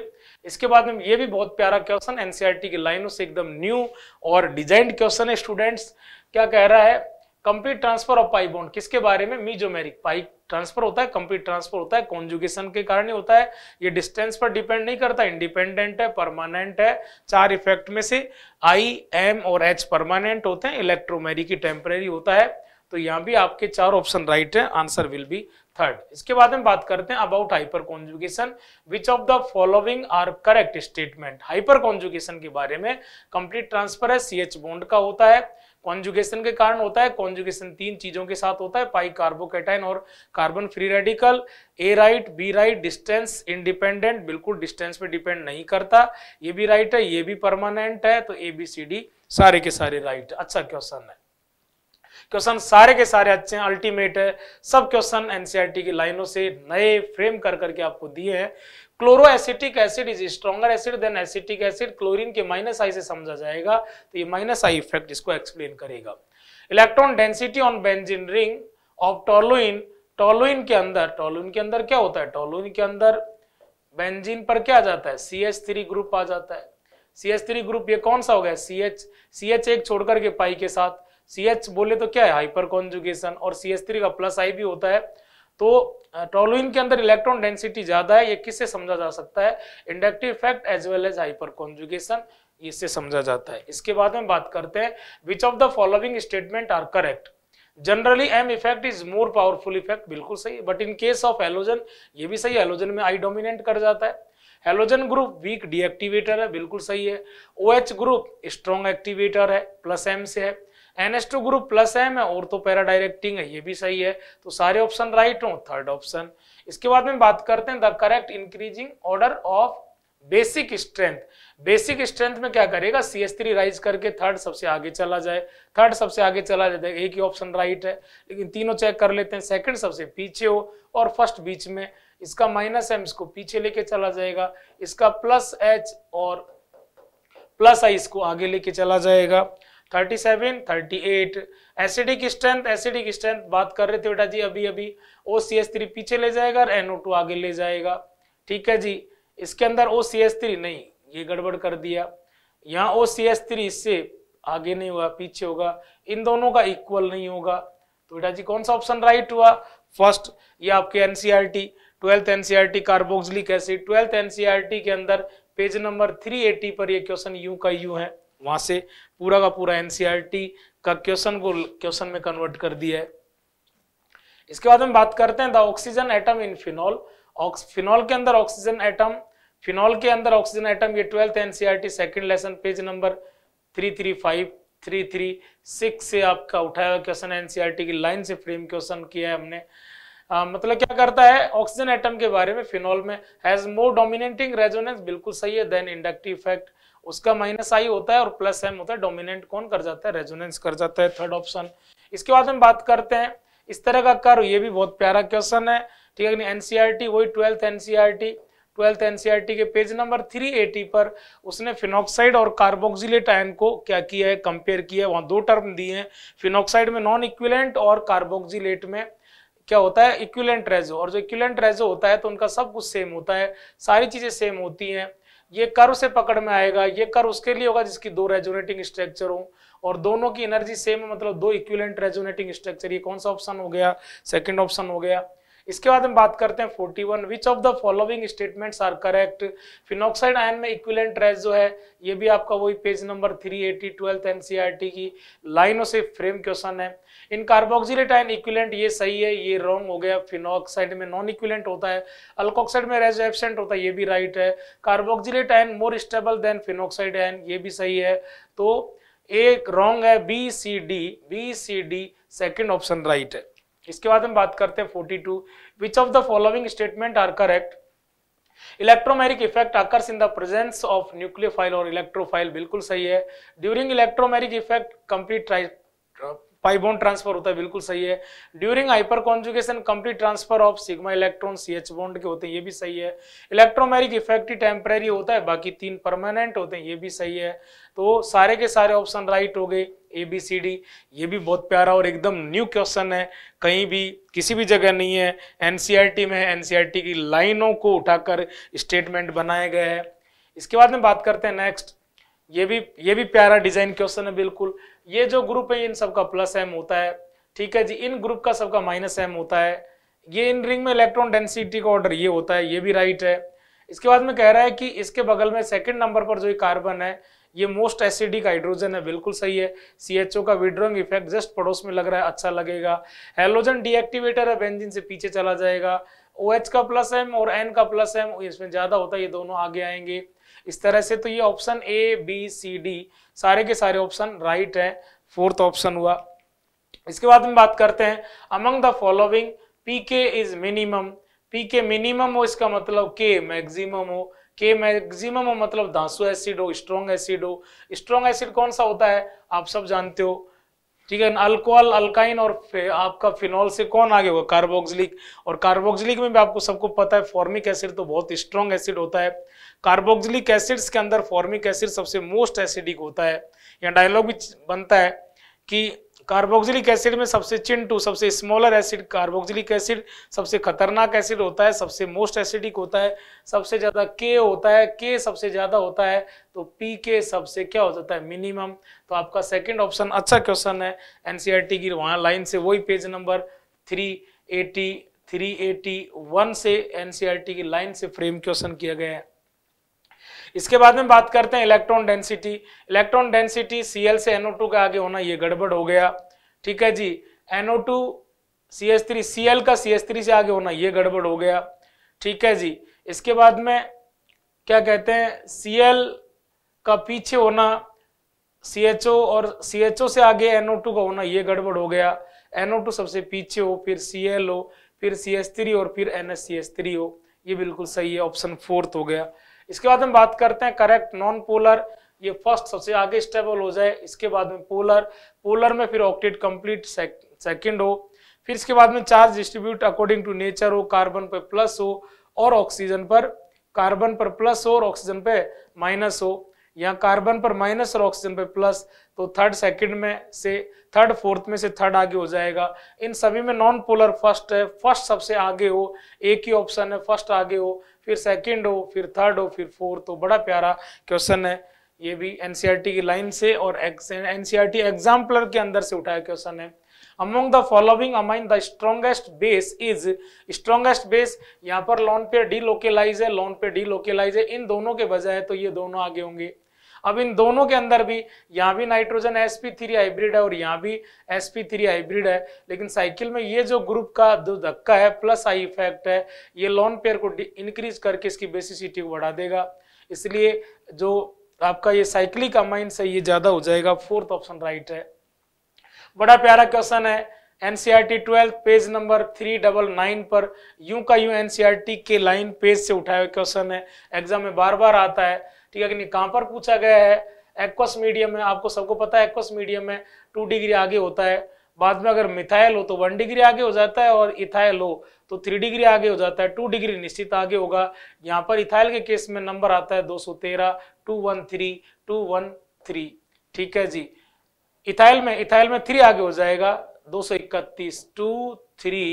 इसके बाद में ये भी बहुत प्यारा क्वेश्चन एनसीआर e की लाइनों से एकदम न्यू और डिजाइंड क्वेश्चन है स्टूडेंट्स क्या कह रहा है complete transfer of pi bond किसके बारे में मीजोमेरिक पाई ट्रांसफर होता है कंप्लीट ट्रांसफर होता है कॉन्जुगेशन के कारण ही होता है ये डिस्टेंस पर डिपेंड नहीं करता इंडिपेंडेंट है परमानेंट है चार इफेक्ट में से आई एम और एच परमानेंट होते हैं इलेक्ट्रोमेरिक टेम्परेरी होता है तो यहाँ भी आपके चार ऑप्शन राइट है आंसर विल बी थर्ड इसके बाद हम बात करते हैं about hyperconjugation which of the following are correct statement hyperconjugation के बारे में कंप्लीट ट्रांसफर है सी एच बॉन्ड का होता है कॉन्जुगेशन के कारण होता है कॉन्जुगेशन तीन चीजों के साथ होता है पाई कार्बोकेटाइन और carbon free radical A right B right distance independent बिल्कुल डिस्टेंस पे डिपेंड नहीं करता ये भी राइट है ये भी परमानेंट है तो ए बी सी डी सारे के सारे राइट अच्छा क्वेश्चन है क्वेश्चन सारे के सारे अच्छे हैं अल्टीमेट है सब क्वेश्चन एनसीईआरटी e की लाइनों से नए फ्रेम कर करके आपको दिए हैं chloroacetic acid is stronger acid than acetic acid chlorine के माइनस आई से समझा जाएगा तो ये माइनस आई इफेक्ट इसको एक्सप्लेन करेगा electron density on benzene ring of toluene toluene के अंदर टॉलोइन के अंदर क्या होता है टॉलोइन के अंदर बेंजिन पर क्या आ जाता है सी एच थ्री ग्रुप आ जाता है सी एच थ्री ग्रुप ये कौन सा हो गया सी एच सी एच एक छोड़कर के पाई के साथ सी एच बोले तो क्या है हाइपर कॉन्जुगेशन और सी एच थ्री का प्लस आई भी होता है तो टोलुइन के अंदर इलेक्ट्रॉन डेंसिटी ज्यादा है ये किससे समझा जा सकता है inductive effect as well as hyperconjugation इससे समझा जाता है इसके बाद में बात करते हैं which of the following statement are correct generally M effect is more powerful effect बिल्कुल सही but in case of halogen ये भी सही एलोजन में आई डोमिनेट कर जाता है हेलोजन ग्रुप वीक डीएक्टिवेटर है बिल्कुल सही है O H group strong activator है प्लस एम से है N S two group plus M है और तो पैरा डायरेक्टिंग है ये भी सही है तो सारे ऑप्शन राइट हो थर्ड ऑप्शन इसके बाद में बात करते हैं the correct increasing order of basic strength basic strength में क्या करेगा सी एस थ्री राइज करके थर्ड सबसे आगे चला जाए थर्ड सबसे आगे चला जाए एक ही ऑप्शन राइट है लेकिन तीनों चेक कर लेते हैं सेकंड सबसे पीछे हो और फर्स्ट बीच में इसका माइनस एम इसको पीछे लेके चला जाएगा इसका प्लस एच और प्लस आई इसको आगे लेके चला जाएगा 37, 38 एसिडिक स्ट्रेंथ एसिडिक स्ट्रेंथ बात कर रहे थे बेटा जी अभी अभी ओ सी एस थ्री पीछे ले जाएगा और एनओ टू आगे ले जाएगा ठीक है जी इसके अंदर ओ सी एस थ्री नहीं ये गड़बड़ कर दिया यहाँ ओ सी एस थ्री इससे आगे नहीं हुआ पीछे होगा इन दोनों का इक्वल नहीं होगा तो बेटा जी कौन सा ऑप्शन राइट हुआ फर्स्ट ये आपके NCERT twelfth NCERT carboxylic acid twelfth NCERT के अंदर पेज नंबर 380 पर यह क्वेश्चन यू का यू है वहां से पूरा का पूरा एनसीईआरटी e का क्वेश्चन को क्वेश्चन में कन्वर्ट कर दिया है इसके बाद हम बात करते हैं the oxygen atom in phenol phenol के अंदर ऑक्सीजन एटम फिनॉल के अंदर ऑक्सीजन एटम ये twelfth NCERT second lesson page number three three five three three six से आपका उठाया हुआ क्वेश्चन एनसीईआरटी e की लाइन से फ्रेम क्वेश्चन किया है हमने आ, मतलब क्या करता है ऑक्सीजन एटम के बारे में फिनॉल में हैज मोर डोमिनेटिंग रेजोनेंस बिल्कुल सही है देन इंडक्टिव इफेक्ट उसका माइनस आई होता है और प्लस एम होता है डोमिनेंट कौन कर जाता है रेजोनेंस कर जाता है थर्ड ऑप्शन इसके बाद हम बात करते हैं इस तरह का कर ये भी बहुत प्यारा क्वेश्चन है ठीक है टी e वही ट्वेल्थ टी ट्वेल्थ एनसीईआरटी के पेज नंबर 380 पर उसने फिनॉक्साइड और कार्बोक्सिलेट आयन को क्या किया है कंपेयर किया है वहाँ दो टर्म दिए हैं फिनॉक्साइड में नॉन इक्विलेंट और कार्बोक्सिलेट में क्या होता है इक्विलेंट रेजो और जो इक्विलेंट रेजो होता है तो उनका सब कुछ सेम होता है सारी चीज़ें सेम होती हैं ये कर से पकड़ में आएगा ये कर उसके लिए होगा जिसकी दो रेजोनेटिंग स्ट्रक्चर हो और दोनों की एनर्जी सेम है मतलब दो इक्विलेंट रेजोनेटिंग स्ट्रक्चर ये कौन सा ऑप्शन हो गया सेकंड ऑप्शन हो गया इसके बाद हम बात करते हैं 41 which of the following statements are correct phenoxide ion में इक्विलेंट रेज जो है ये भी आपका वही page number three eighty twelfth NCERT की लाइनों से फ्रेम क्वेश्चन है इन कार्बोक्सिलेट आयन इक्विलेंट ये सही है ये रॉन्ग हो गया फिनोक्साइड में नॉन इक्विलेंट होता है अल्कोक्साइड में रेजो एबसेंट होता है ये भी राइट है carboxylate ion more stable than phenoxide ion ये भी सही है तो ए रॉन्ग है B C D B C D second option right है इसके बाद हम बात करते हैं forty two which of the following statement are correct electromeric effect occurs in the presence of nucleophile और इलेक्ट्रोफाइल बिल्कुल सही है during electromeric effect complete pi bond transfer होता है बिल्कुल सही है during hyper hyperconjugation complete transfer of sigma electron C H bond के होते हैं ये भी सही है इलेक्ट्रोमेरिक इफेक्ट टेम्परेरी होता है बाकी तीन परमानेंट होते हैं ये भी सही है तो सारे के सारे ऑप्शन राइट हो गए ए बी सी डी ये भी बहुत प्यारा और एकदम न्यू क्वेश्चन है कहीं भी किसी भी जगह नहीं है एनसीईआरटी e में एनसीईआरटी e की लाइनों को उठाकर स्टेटमेंट बनाए गए हैं इसके बाद में बात करते हैं नेक्स्ट ये भी ये भी प्यारा डिजाइन क्वेश्चन है बिल्कुल ये जो ग्रुप है इन सबका प्लस एम होता है ठीक है जी इन ग्रुप का सबका माइनस एम होता है ये इन रिंग में इलेक्ट्रॉन डेंसिटी का ऑर्डर ये होता है ये भी राइट है इसके बाद में कह रहा है कि इसके बगल में सेकंड नंबर पर जो कार्बन है ये मोस्ट एसिडिक हाइड्रोजन है बिल्कुल सही है सीएचओ का विड्रोइंग इफेक्ट जस्ट पड़ोस में लग रहा है अच्छा लगेगा हेलोजन डीएक्टिवेटर है बेंजिन से पीछे चला जाएगा ओ OH का प्लस एम और एन का प्लस एम इसमें ज़्यादा होता है ये दोनों आगे आएंगे इस तरह से तो ये option A B C D सारे के सारे ऑप्शन राइट है फोर्थ ऑप्शन हुआ इसके बाद हम बात करते हैं among the following P K is minimum P K minimum हो इसका मतलब के मैक्सिमम हो के मैक्सिमम हो मतलब दांसु एसिड हो स्ट्रॉन्ग एसिड हो स्ट्रॉन्ग एसिड कौन सा होता है आप सब जानते हो ठीक है अल्कोहल अल्काइन और आपका फिनॉल से कौन आगे होगा कार्बोक्सिलिक और कार्बोक्सिलिक में भी आपको सबको पता है फॉर्मिक एसिड तो बहुत स्ट्रॉन्ग एसिड होता है कार्बोक्सिलिक एसिड्स के अंदर फॉर्मिक एसिड सबसे मोस्ट एसिडिक होता है या डायलॉग भी बनता है कि कार्बोक्सिलिक एसिड में सबसे चिंटू सबसे स्मॉलर एसिड कार्बोक्सिलिक एसिड सबसे खतरनाक एसिड होता है सबसे मोस्ट एसिडिक होता है सबसे ज़्यादा के होता है के सबसे ज़्यादा होता है तो पी के सबसे क्या हो जाता है मिनिमम तो आपका सेकंड ऑप्शन अच्छा क्वेश्चन है एनसीईआरटी e की वहां लाइन से वही page number three eighty three eighty one से एनसीईआरटी e की लाइन से फ्रेम क्वेश्चन किया गया है इसके बाद में बात करते हैं electron density electron density Cl से NO2 का आगे होना ये गड़बड़ हो गया ठीक है जी NO2 CH3 Cl का CH3 से आगे होना ये गड़बड़ हो गया ठीक है जी इसके बाद में क्या कहते हैं Cl का पीछे होना CHO और CHO से आगे NO2 का होना ये गड़बड़ हो गया NO2 सबसे पीछे हो फिर Cl हो फिर CH3 और फिर NSCH3 हो ये बिल्कुल सही है ऑप्शन फोर्थ हो गया इसके बाद हम बात करते हैं करेक्ट नॉन पोलर ये फर्स्ट सबसे आगे स्टेबल हो जाए इसके बाद में पोलर पोलर में फिर ऑक्टेट कंप्लीट सेकंड हो फिर इसके बाद में charge distribute according to nature हो कार्बन पर प्लस हो और ऑक्सीजन पर कार्बन पर प्लस हो और ऑक्सीजन पर माइनस हो या कार्बन पर माइनस और ऑक्सीजन पर प्लस तो थर्ड सेकंड में से थर्ड फोर्थ में से थर्ड आगे हो जाएगा इन सभी में नॉन पोलर फर्स्ट है फर्स्ट सबसे आगे हो एक ही ऑप्शन है फर्स्ट आगे हो फिर सेकेंड हो फिर थर्ड हो फिर फोर्थ हो बड़ा प्यारा क्वेश्चन है ये भी एनसीईआरटी e की लाइन से और एनसीईआरटी एग्जाम्पलर e के अंदर से उठाया क्वेश्चन है among the following amine the strongest base is strongest base यहाँ पर लॉन पे डी है लॉन पे डी है इन दोनों के बजाय तो ये दोनों आगे होंगे अब इन दोनों के अंदर भी यहाँ भी nitrogen S P three hybrid है और यहाँ भी एस पी थ्री हाइब्रिड है लेकिन साइकिल में ये जो ग्रुप का जो धक्का है प्लस आई इफेक्ट है ये लॉन पेयर को इंक्रीज करके इसकी बेसिसिटी को बढ़ा देगा इसलिए जो आपका ये साइक्लिक अमाइंस है ये ज्यादा हो जाएगा फोर्थ ऑप्शन राइट है बड़ा प्यारा क्वेश्चन है T twelfth page number three double nine पर यू का यू एनसीईआरटी e के लाइन पेज से उठाया हुआ क्वेश्चन है एग्जाम में बार बार आता है ठीक है कि नहीं कहां पर पूछा गया है एक्वस मीडियम में आपको सबको पता है एक्वस मीडियम में टू डिग्री आगे होता है बाद में अगर मिथाइल हो तो वन डिग्री आगे हो जाता है और इथाइल हो तो थ्री डिग्री आगे हो जाता है टू डिग्री निश्चित आगे होगा यहाँ पर इथाइल के केस में नंबर आता है दो सौ तेरह two one three two one three ठीक है जी इथाइल में इथाइल में थ्री आगे हो जाएगा दो सौ इकतीस टू थ्री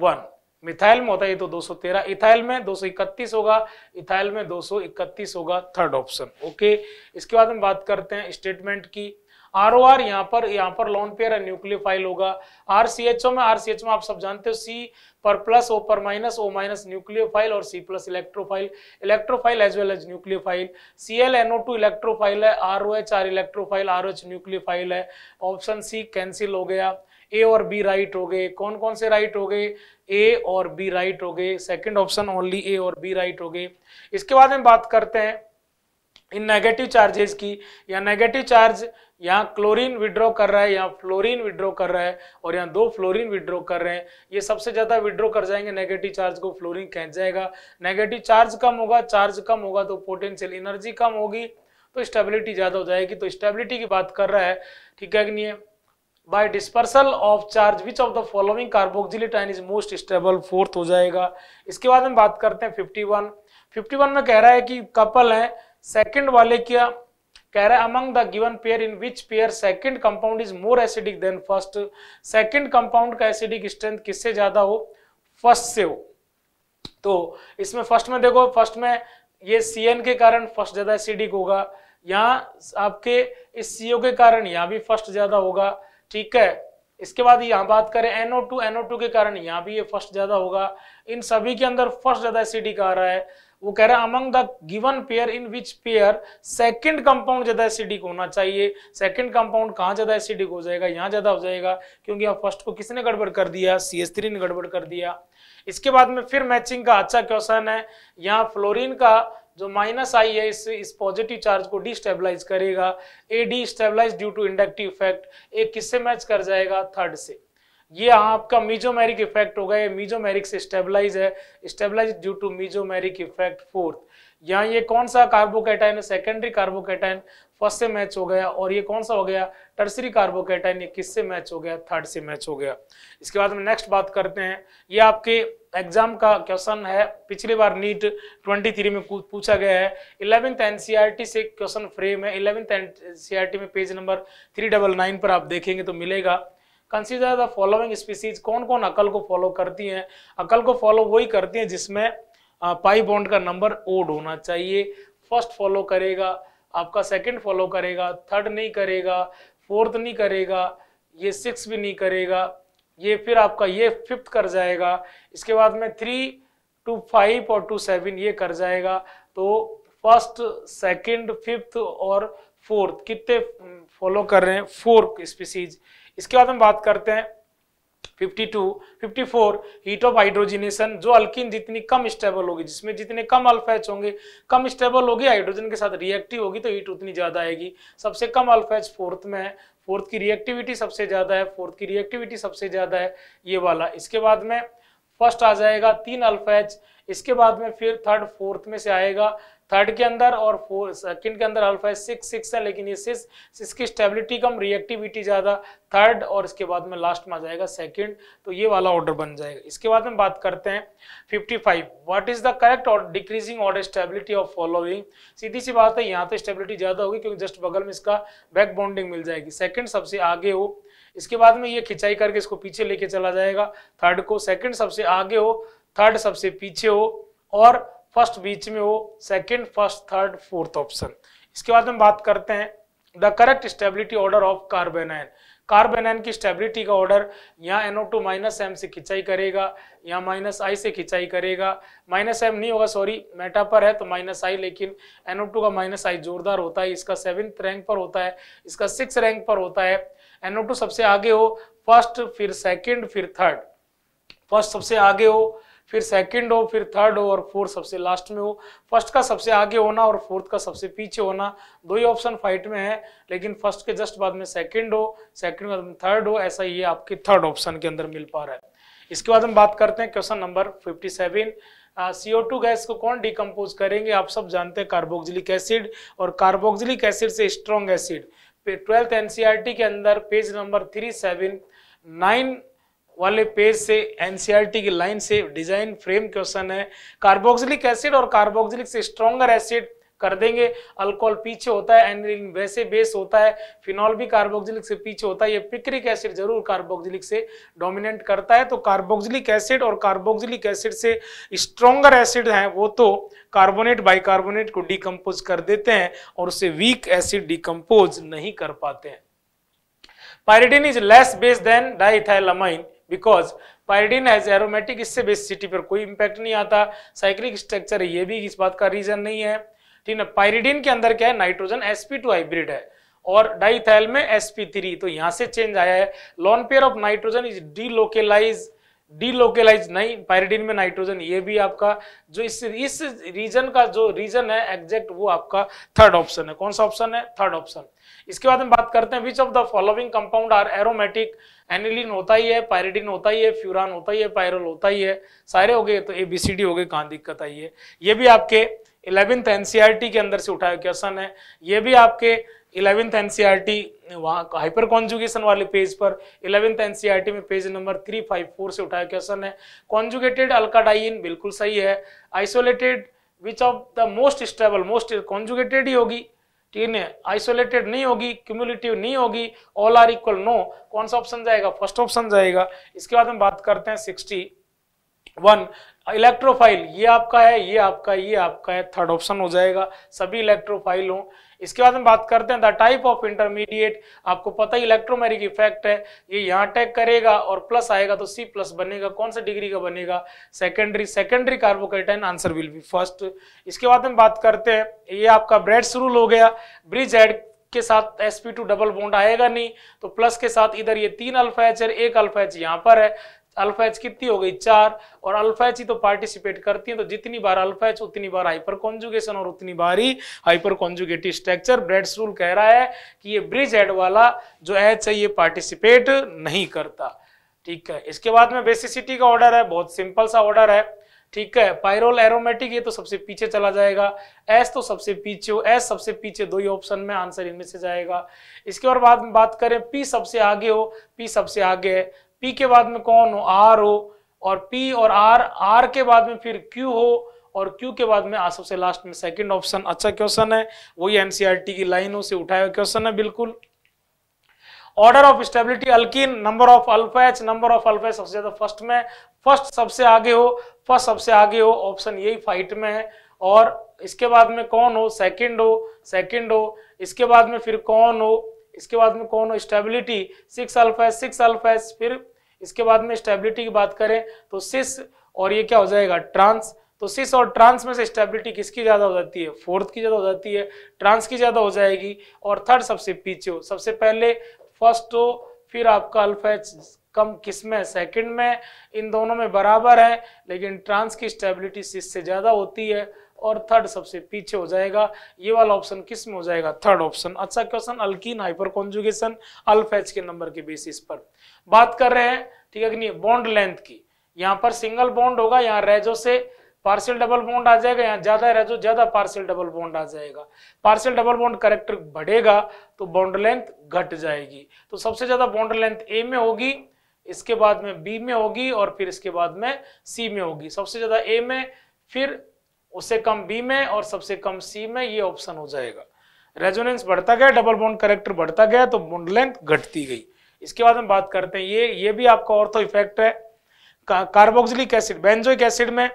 वन मिथाइल में होता है ये तो 213 इथाइल में 231 होगा इथाइल में 231 होगा थर्ड ऑप्शन ओके इसके बाद हम बात करते हैं स्टेटमेंट की आर ओ आर यहाँ पर यहाँ पर लॉन पेयर है न्यूक्लियोफाइल होगा आर सी एच ओ में आर सी एच में आप सब जानते हो सी पर प्लस ओ पर माइनस ओ माइनस न्यूक्लियोफाइल और C plus electrophile electrophile as well as nucleophile C L N O two electrophile है R O H R electrophile R O H nucleophile है ऑप्शन सी कैंसिल हो गया ए और B right हो गए कौन कौन से राइट हो गए ए और बी राइट हो गए सेकेंड ऑप्शन ओनली ए और बी राइट हो गए इसके बाद हम बात करते हैं इन नेगेटिव चार्जेस की या नेगेटिव चार्ज यहाँ क्लोरीन विड्रॉ कर रहा है यहाँ फ्लोरीन विड्रॉ कर रहा है और यहाँ दो फ्लोरीन विड्रॉ कर रहे हैं ये सबसे ज़्यादा विड्रॉ कर जाएंगे नेगेटिव चार्ज को फ्लोरीन खेच जाएगा नेगेटिव चार्ज कम होगा चार्ज कम होगा तो पोटेंशियल एनर्जी कम होगी तो स्टेबिलिटी ज़्यादा हो जाएगी तो स्टेबिलिटी की बात कर रहा है ठीक है कि नहीं है by dispersal of charge which of the following carboxylate carboxylate ion is most stable fourth हो जाएगा इसके बाद हम बात करते हैं फिफ्टी वन फिफ्टी वन में कह रहा है कि कपल है सेकेंड वाले क्या कह रहा है among the given pair in which pair second compound is more acidic than first second compound का एसिडिक स्ट्रेंथ किससे ज्यादा हो फर्स्ट से हो तो इसमें फर्स्ट में देखो फर्स्ट में ये सी एन के कारण फर्स्ट ज्यादा एसिडिक होगा यहाँ आपके इस सीओ के कारण यहाँ भी फर्स्ट ज्यादा होगा ठीक है इसके बाद यहां बात करें एनओ टू एनओ टू के कारण यहां भी ये फर्स्ट ज्यादा होगा इन सभी के अंदर फर्स्ट ज्यादा एसिडिक आ रहा है वो कह रहा है among the given pair in which pair second compound ज्यादा एसिडिक होना चाहिए सेकंड कंपाउंड कहां ज्यादा एसिडिक हो जाएगा यहां ज्यादा हो जाएगा क्योंकि यहाँ फर्स्ट को किसने गड़बड़ कर दिया सी एस थ्री ने गड़बड़ कर दिया इसके बाद में फिर मैचिंग का अच्छा क्वेश्चन है यहाँ फ्लोरिन का जो माइनस आई है इससे इस पॉजिटिव चार्ज को डिस्टेबलाइज करेगा A destabilise due to inductive effect A किससे मैच कर जाएगा थर्ड से ये आपका मीजोमेरिक इफेक्ट होगा ये मीजोमेरिक से स्टेबलाइज है stabilize due to mesomeric effect fourth यहाँ ये कौन सा कार्बोकेटाइन है सेकेंडरी कार्बोकेटाइन फर्स्ट से मैच हो गया और ये कौन सा हो गया टर्सरी कार्बोकेटाइन ये किससे मैच हो गया थर्ड से मैच हो गया इसके बाद में नेक्स्ट बात करते हैं ये आपके एग्जाम का क्वेश्चन है पिछली बार नीट 23 में पूछा गया है इलेवेंथ एनसीईआरटी से क्वेश्चन फ्रेम है इलेवेंथ एनसीईआरटी में पेज नंबर 399 पर आप देखेंगे तो मिलेगा कंसिडर द फॉलोइंग स्पीसीज कौन कौन अकल को फॉलो करती हैं अकल को फॉलो वही करती हैं जिसमें पाई बॉन्ड का नंबर ओड होना चाहिए फर्स्ट फॉलो करेगा आपका सेकंड फॉलो करेगा थर्ड नहीं करेगा फोर्थ नहीं करेगा ये सिक्स भी नहीं करेगा ये फिर आपका ये फिफ्थ कर जाएगा इसके बाद में थ्री टू फाइव और टू सेवन ये कर जाएगा तो फर्स्ट सेकंड फिफ्थ और फोर्थ कितने फॉलो हम्म, कर रहे हैं फोर स्पीसीज इसके बाद हम बात करते हैं 52, 54 हीट ऑफ हाइड्रोजिनेशन जो अल्किन जितनी कम स्टेबल होगी जिसमें जितने कम अल्फेच होंगे कम स्टेबल होगी हाइड्रोजन के साथ रिएक्टिव होगी तो हीट उतनी ज्यादा आएगी सबसे कम अल्फेच फोर्थ में है फोर्थ की रिएक्टिविटी सबसे ज्यादा है फोर्थ की रिएक्टिविटी सबसे ज्यादा है ये वाला इसके बाद में फर्स्ट आ जाएगा तीन अल्फेच इसके बाद में फिर थर्ड फोर्थ में से आएगा थर्ड के अंदर और फोर सेकंड के अंदर अल्फा है सिक्स सिक्स है लेकिन ये सिक्स इसकी स्टेबिलिटी कम रिएक्टिविटी ज़्यादा थर्ड और इसके बाद में लास्ट में आ जाएगा सेकंड तो ये वाला ऑर्डर बन जाएगा इसके बाद में बात करते हैं 55 वट इज द करेक्ट और decreasing order stability of following सीधी सी बात है यहाँ तो स्टेबिलिटी ज़्यादा होगी क्योंकि जस्ट बगल में इसका बैक बॉन्डिंग मिल जाएगी सेकेंड सबसे आगे हो इसके बाद में ये खिंचाई करके इसको पीछे लेके चला जाएगा थर्ड को सेकेंड सबसे आगे हो थर्ड सबसे पीछे हो और फर्स्ट बीच में हो second first third fourth option इसके बाद हम बात करते हैं the correct stability order of carbanion carbanion की स्टेबिलिटी का ऑर्डर यहाँ एनओ टू माइनस एम से खिंचाई करेगा यहाँ माइनस आई से खिंचाई करेगा माइनस एम नहीं होगा सॉरी मेटा पर है तो माइनस आई लेकिन एनओ टू का माइनस आई जोरदार होता है इसका सेवेंथ रैंक पर होता है इसका सिक्स रैंक पर होता है एनओ टू सबसे आगे हो फर्स्ट फिर सेकेंड फिर थर्ड फर्स्ट सबसे आगे हो फिर सेकंड हो फिर थर्ड हो और फोर्थ सबसे लास्ट में हो फर्स्ट का सबसे आगे होना और फोर्थ का सबसे पीछे होना दो ही ऑप्शन फाइट में है लेकिन फर्स्ट के जस्ट बाद में सेकंड हो सेकंड बाद में थर्ड हो ऐसा ये आपके थर्ड ऑप्शन के अंदर मिल पा रहा है इसके बाद हम बात करते हैं question number fifty seven CO two gas को कौन डिकम्पोज करेंगे आप सब जानते हैं कार्बोक्सिलिक एसिड और कार्बोक्सिलिक एसिड से स्ट्रॉन्ग एसिड ट्वेल्थ एनसीईआरटी के अंदर page number three seven nine वाले पेज से एनसीआरटी e की लाइन से डिजाइन फ्रेम क्वेश्चन है कार्बोक्सिलिक एसिड और कार्बोक्सिलिक से स्ट्रॉन्गर एसिड कर देंगे अल्कोहल पीछे होता है एनिलिन वैसे बेस होता है फिनॉल भी कार्बोक्सिलिक से पीछे होता है ये पिक्रिक एसिड जरूर कार्बोक्सिलिक से डोमिनेंट करता है तो कार्बोक्सिलिक एसिड और कार्बोक्सिलिक एसिड से स्ट्रॉन्गर एसिड हैं वो तो कार्बोनेट बाइकार्बोनेट को डिकम्पोज कर देते हैं और उससे वीक एसिड डिकम्पोज नहीं कर पाते हैं pyridine is less base than diethylamine because pyridine as aromatic इससे बेसिसिटी पर कोई इम्पैक्ट नहीं आता साइक्लिक स्ट्रक्चर ये भी इस बात का रीजन नहीं है ठीक है पायरिडीन के अंदर क्या है नाइट्रोजन पी टू हाइब्रिड है और डाइथाइल में sp3 तो यहाँ से चेंज आया है lone pair of nitrogen is delocalise delocalise नहीं पायरिडीन में नाइट्रोजन ये भी आपका जो इस इस रीजन का जो रीजन है एग्जैक्ट वो आपका थर्ड ऑप्शन है कौन सा ऑप्शन है थर्ड ऑप्शन इसके बाद हम बात करते हैं which of the following compound are aromatic aniline होता ही है पायरिडिन होता ही है फ्यूरान होता ही है पायरल होता ही है सारे हो गए तो ए बी सी डी हो गए कहाँ दिक्कत आई है ये भी आपके इलेवेंथ टी e के अंदर से उठाया क्वेश्चन है ये भी आपके इलेवेंथ एनसीईआरटी e वहाँ हाइपर कॉन्जुगेशन वाले पेज पर इलेवेंथ टी e में page number three five four से उठाया क्वेश्चन है कॉन्जुगेटेड अल्काडाइन बिल्कुल सही है isolated which of the most stable most conjugated ही होगी तीन आइसोलेटेड नहीं होगी क्यूमुलेटिव नहीं होगी ऑल आर इक्वल नो कौन सा ऑप्शन जाएगा फर्स्ट ऑप्शन जाएगा इसके बाद हम बात करते हैं सिक्सटी वन इलेक्ट्रोफाइल ये आपका है ये आपका ये आपका है थर्ड ऑप्शन हो जाएगा सभी इलेक्ट्रोफाइल हो इसके बाद हम बात करते हैं द टाइप ऑफ इंटरमीडिएट आपको पता ही इलेक्ट्रोमेरिक इफेक्ट है ये यहाँ टैग करेगा और प्लस आएगा तो सी प्लस बनेगा कौन सा डिग्री का बनेगा secondary secondary carbocation answer will be first इसके बाद हम बात करते हैं ये आपका ब्रेड रूल हो गया ब्रिज एड के साथ sp2 डबल बॉन्ड आएगा नहीं तो प्लस के साथ इधर ये तीन अल्फा एच और एक अल्फा एच यहाँ पर है अल्फा एच कितनी हो गई चार और अल्फा एच ही तो पार्टिसिपेट करती है तो जितनी बार अल्फा एच उतनी बार हाइपर कॉन्जुगेशन और उतनी बार ही hyperconjugative structure Bredt rule कह रहा है कि ये ब्रिज हेड वाला जो एच है ये पार्टिसिपेट नहीं करता ठीक है इसके बाद में बेसिसिटी का ऑर्डर है बहुत सिंपल सा ऑर्डर है ठीक है पायरोल एरोमेटिक ये तो सबसे पीछे चला जाएगा एस तो सबसे पीछे हो एस सबसे पीछे दो ही ऑप्शन में आंसर इनमें से जाएगा इसके और बाद में बात करें पी सबसे आगे हो पी सबसे आगे है पी के बाद में कौन हो आर हो और पी और आर आर के बाद में फिर क्यू हो और क्यू के बाद में सबसे लास्ट में सेकंड ऑप्शन अच्छा क्वेश्चन है वही एनसीईआरटी e की लाइनों से उठाया हुआ क्वेश्चन है बिल्कुल order of stability alkene number of alpha H number of alpha H सबसे ज्यादा फर्स्ट में फर्स्ट सबसे आगे हो फर्स्ट सबसे आगे हो ऑप्शन यही फाइट में है और इसके बाद में कौन हो सेकंड हो सेकंड हो इसके बाद में फिर कौन हो इसके बाद में कौन हो stability six alpha six alpha फिर इसके बाद में स्टेबिलिटी की बात करें तो सिस और ये क्या हो जाएगा ट्रांस तो सिस और ट्रांस में से स्टेबिलिटी किसकी ज़्यादा हो जाती है फोर्थ की ज़्यादा हो जाती है ट्रांस की ज़्यादा हो जाएगी और थर्ड सबसे पीछे हो सबसे पहले फर्स्ट हो फिर आपका अल्फा कम किस में सेकंड में इन दोनों में बराबर है लेकिन ट्रांस की स्टेबिलिटी सिस से ज़्यादा होती है और थर्ड सबसे पीछे हो जाएगा ये वाला ऑप्शन किस में हो जाएगा थर्ड ऑप्शन अच्छा question alkene hyperconjugation alphas के नंबर के बेसिस पर बात कर रहे हैं ठीक है कि नहीं बॉन्ड लेंथ की यहाँ पर सिंगल बॉन्ड होगा यहाँ रेजो से पार्शियल डबल बॉन्ड आ जाएगा यहाँ ज्यादा रेजो ज्यादा पार्शियल डबल बॉन्ड आ जाएगा पार्शियल डबल बॉन्ड करेक्टर बढ़ेगा तो बॉन्ड लेंथ घट जाएगी तो सबसे ज्यादा बॉन्ड लेंथ ए में होगी इसके बाद में बी में होगी और फिर इसके बाद में सी में होगी सबसे ज्यादा ए में फिर उससे कम बी में और सबसे कम सी में ये ऑप्शन हो जाएगा रेजोनेंस बढ़ता गया डबल बॉन्ड करेक्टर बढ़ता गया तो बॉन्ड लेंथ घटती गई इसके बाद हम बात करते हैं ये ये भी आपका ऑर्थो इफेक्ट है कार्बोक्सिलिक एसिड बेंजोइक एसिड में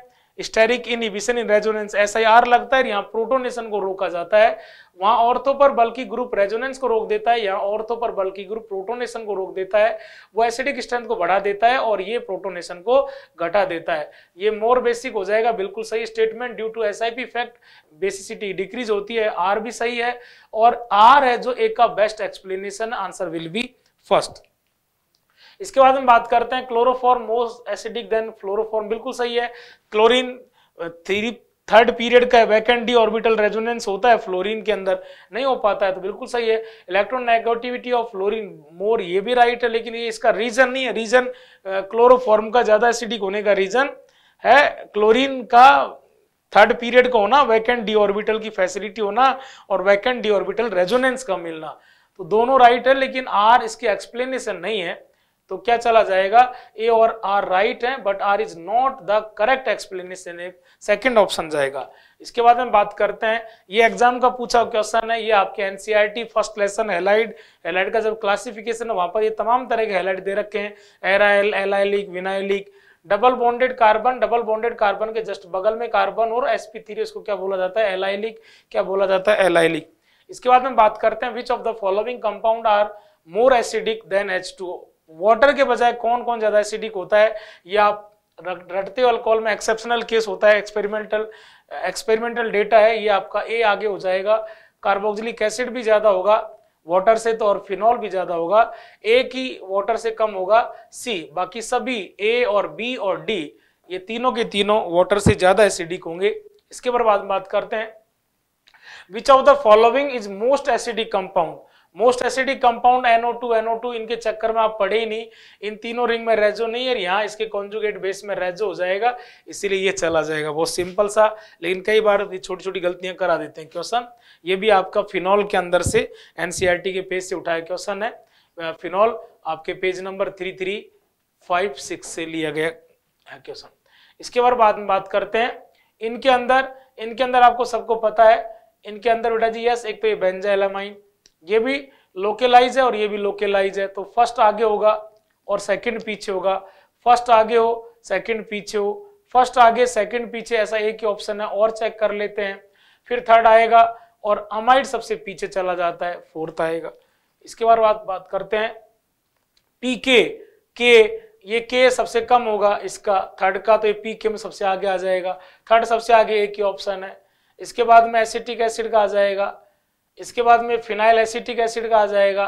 steric inhibition in resonance SIR लगता है यहाँ प्रोटोनेशन को रोका जाता है वहां औरतों पर बल्कि ग्रुप रेजोनेंस को रोक देता है यहाँ औरतों पर बल्कि ग्रुप प्रोटोनेशन को रोक देता है वो एसिडिक स्ट्रेंथ को बढ़ा देता है और ये प्रोटोनेशन को घटा देता है ये मोर बेसिक हो जाएगा बिल्कुल सही statement due to S I effect basicity decrease होती है आर भी सही है और आर है जो एक का best explanation answer will be first इसके बाद हम बात करते हैं chloroform most acidic than fluoroform बिल्कुल सही है क्लोरीन थ्री थर्ड पीरियड का वैकेंट डी ऑर्बिटल रेजोनेंस होता है फ्लोरीन के अंदर नहीं हो पाता है तो बिल्कुल सही है electronegativity of fluorine more ये भी राइट है लेकिन ये इसका रीजन नहीं है रीजन क्लोरोफॉर्म uh, का ज्यादा एसिडिक होने का रीजन है क्लोरीन का थर्ड पीरियड का होना वैकेंट डी ऑर्बिटल की फैसिलिटी होना और वैकेंट डी ऑर्बिटल रेजोनेंस का मिलना तो दोनों राइट है लेकिन आर इसकी एक्सप्लेनेशन नहीं है तो क्या चला जाएगा ए और आर राइट है but R is not the correct explanation second option जाएगा इसके बाद हम बात करते हैं ये एग्जाम का पूछा क्वेश्चन है ये आपके NCERT first lesson halide halide का जब क्लासिफिकेशन है वहां पर ये तमाम तरह के हेलाइड दे रखे हैं aryl allylic vinylic double bonded carbon double bonded carbon के जस्ट बगल में कार्बन और एसपी थ्री उसको क्या बोला जाता है एलाइलिक क्या बोला जाता है एलाइलिक इसके बाद हम बात करते हैं which of the following compound are more acidic than H two water के बजाय कौन कौन ज़्यादा एसिडिक होता है या रटते अल्कोहल में एक्सेप्शनल केस होता है एक्सपेरिमेंटल एक्सपेरिमेंटल डेटा है ये आपका ए आगे हो जाएगा कार्बोक्सिलिक एसिड भी ज़्यादा होगा वाटर से तो और फिनॉल भी ज़्यादा होगा ए की वाटर से कम होगा सी बाकी सभी ए और बी और डी ये तीनों के तीनों वाटर से ज़्यादा एसिडिक होंगे इसके बाद बात करते हैं which of the following is most acidic compound most acidic compound NO two NO two इनके चक्कर में आप पढ़े ही नहीं इन तीनों रिंग में रेजो नहीं है यहाँ इसके कॉन्जुगेट बेस में रेजो हो जाएगा इसीलिए ये चला जाएगा बहुत सिंपल सा लेकिन कई बार छोटी छोटी गलतियां करा देते हैं क्वेश्चन ये भी आपका फिनॉल के अंदर से एनसीईआरटी के पेज से उठाया क्वेश्चन है फिनॉल आपके page number three three five six से लिया गया है क्वेश्चन इसके बाद बात बात करते हैं इनके अंदर इनके अंदर आपको सबको पता है इनके अंदर बेटा जी यस एक तो ये बेंजाइलामाइन ये भी लोकेलाइज है और ये भी लोकेलाइज है तो फर्स्ट आगे होगा और सेकंड पीछे होगा फर्स्ट आगे हो सेकंड पीछे हो फर्स्ट आगे सेकंड पीछे ऐसा एक ही ऑप्शन है और चेक कर लेते हैं फिर थर्ड आएगा और अमाइड सबसे पीछे चला जाता है फोर्थ आएगा इसके बाद बात बात करते हैं पी के के ये के सबसे कम होगा इसका थर्ड का तो ये पी के में सबसे आगे आ जाएगा थर्ड सबसे आगे एक ही ऑप्शन है इसके बाद में एसिटिक एसिड का आ जाएगा इसके बाद में फिनाइल एसिटिक एसिड का आ जाएगा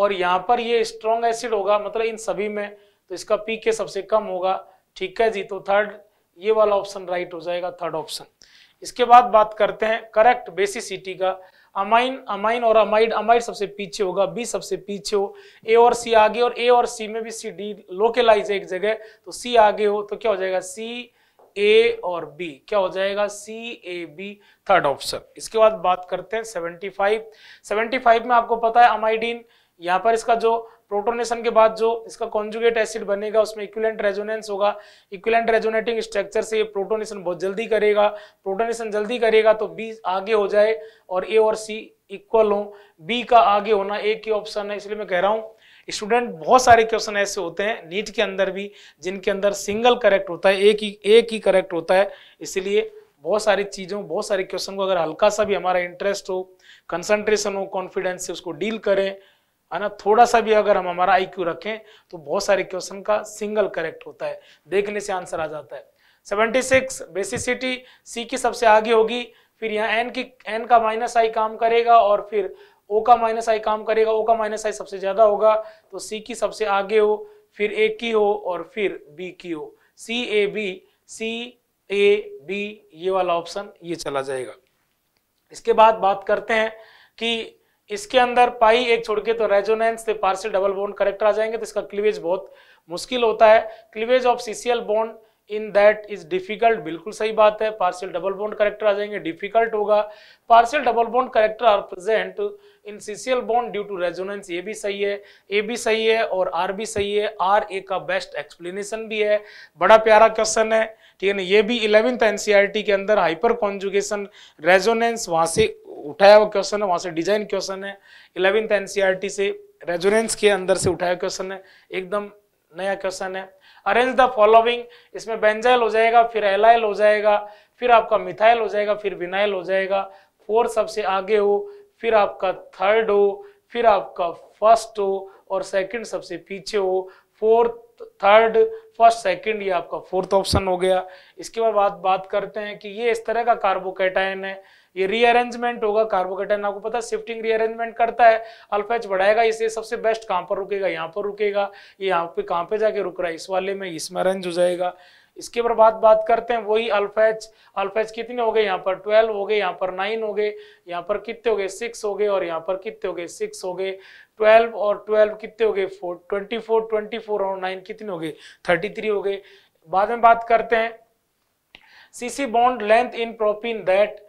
और यहाँ पर ये स्ट्रॉन्ग एसिड होगा मतलब इन सभी में तो इसका पी के सबसे कम होगा ठीक है जी तो थर्ड ये वाला ऑप्शन राइट हो जाएगा थर्ड ऑप्शन इसके बाद बात करते हैं करेक्ट बेसिसिटी का अमाइन अमाइन और अमाइड अमाइड सबसे पीछे होगा बी सबसे पीछे हो ए और सी आगे और ए और सी में भी सी डी लोकेलाइज है एक जगह तो सी आगे हो तो क्या हो जाएगा सी ए और बी क्या हो जाएगा C A B third option इसके बाद बात करते हैं 75 75 में आपको पता है अमाइडीन यहाँ पर इसका जो प्रोटोनेशन के बाद जो इसका कॉन्जुगेट एसिड बनेगा उसमें इक्विलेंट रेजोनेंस होगा इक्विलेंट रेजोनेटिंग स्ट्रक्चर से ये प्रोटोनेशन बहुत जल्दी करेगा प्रोटोनेशन जल्दी करेगा तो बी आगे हो जाए और ए और सी इक्वल हो बी का आगे होना ए की ऑप्शन है इसलिए मैं कह रहा हूँ स्टूडेंट बहुत सारे क्वेश्चन ऐसे होते हैं नीट के अंदर भी जिनके अंदर सिंगल करेक्ट होता है एक ही एक ही करेक्ट होता है इसलिए बहुत सारी चीज़ों बहुत सारे क्वेश्चन को अगर हल्का सा भी हमारा इंटरेस्ट हो कंसंट्रेशन हो कॉन्फिडेंस से उसको डील करें है ना थोड़ा सा भी अगर हम हमारा आई रखें तो बहुत सारे क्वेश्चन का सिंगल करेक्ट होता है देखने से आंसर आ जाता है 76 बेसिसिटी सी की सबसे आगे होगी फिर यहाँ एन की एन का माइनस आई काम करेगा और फिर ओ का माइनस आई काम करेगा ओ का माइनस आई सबसे ज्यादा होगा तो सी की सबसे आगे हो फिर ए की हो और फिर बी की हो सी A B C A B ये वाला ऑप्शन ये चला जाएगा इसके बाद बात करते हैं कि इसके अंदर पाई एक छोड़ के तो resonance partial double bond character आ जाएंगे तो इसका क्लीवेज बहुत मुश्किल होता है cleavage of CCl bond in that is difficult बिल्कुल सही बात है पार्शियल डबल बॉन्ड करेक्टर आ जाएंगे डिफिकल्ट होगा partial double bond character are present in CCl bond due to resonance ये भी सही है ए भी सही है और आर भी सही है आर ए का बेस्ट एक्सप्लेनेशन भी है बड़ा प्यारा क्वेश्चन है ठीक है ना ये भी इलेवेंथ एनसीईआरटी e के अंदर हाइपर कॉन्जुगेशन रेजोनेंस वहां से उठाया हुआ क्वेश्चन है वहां से डिजाइन क्वेश्चन है इलेवेंथ एनसीईआरटी e से रेजोनेंस के अंदर से उठाया क्वेश्चन है एकदम नया क्वेश्चन है अरेंज द फॉलोइंग इसमें बेंजाइल हो जाएगा फिर एलाइल हो जाएगा फिर आपका मिथाइल हो जाएगा फिर विनाइल हो जाएगा फोर सबसे आगे हो फिर आपका थर्ड हो फिर आपका फर्स्ट हो और सेकंड सबसे पीछे हो फोर्थ थर्ड फर्स्ट सेकंड ये आपका फोर्थ ऑप्शन हो गया इसके बाद बात बात करते हैं कि ये इस तरह का कार्बोकेटाइन है ये रीअरेंजमेंट होगा कार्बोकेटन आपको पता शिफ्टिंग रीअरेंजमेंट करता है अल्फा एच बढ़ाएगा इसे सबसे बेस्ट कहाँ पर रुकेगा यहाँ पर रुकेगा ये यहाँ पे कहाँ पे जाके रुक रहा है इस वाले में इसमें अरेंज हो जाएगा इसके ऊपर बात बात करते हैं वही अल्फा एच अल्फा एच कितने हो गए यहाँ पर ट्वेल्व हो गए यहाँ पर नाइन हो गए यहाँ पर कितने हो गए सिक्स हो गए और यहाँ पर कितने हो गए सिक्स हो गए ट्वेल्व और ट्वेल्व कितने हो गए four twenty four twenty four और नाइन कितने हो गए थर्टी थ्री हो गए बाद में बात करते हैं CC bond length in propyne that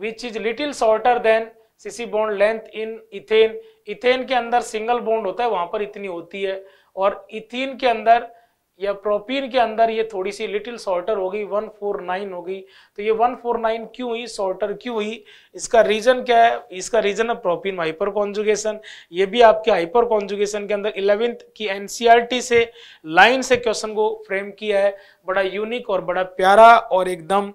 which is little shorter than CC bond length in ethane ethane के अंदर सिंगल बॉन्ड होता है वहां पर इतनी होती है और इथिन के अंदर या प्रोपीन के अंदर ये थोड़ी सी लिटिल शॉर्टर होगी 149 होगी तो ये 149 क्यों हुई शॉर्टर क्यों हुई इसका रीजन क्या है इसका रीजन है प्रोपीन हाइपर कॉन्जुगेशन ये भी आपके हाइपर कॉन्जुगेशन के अंदर इलेवेंथ की एनसीईआरटी e से लाइन से क्वेश्चन को फ्रेम किया है बड़ा यूनिक और बड़ा प्यारा और एकदम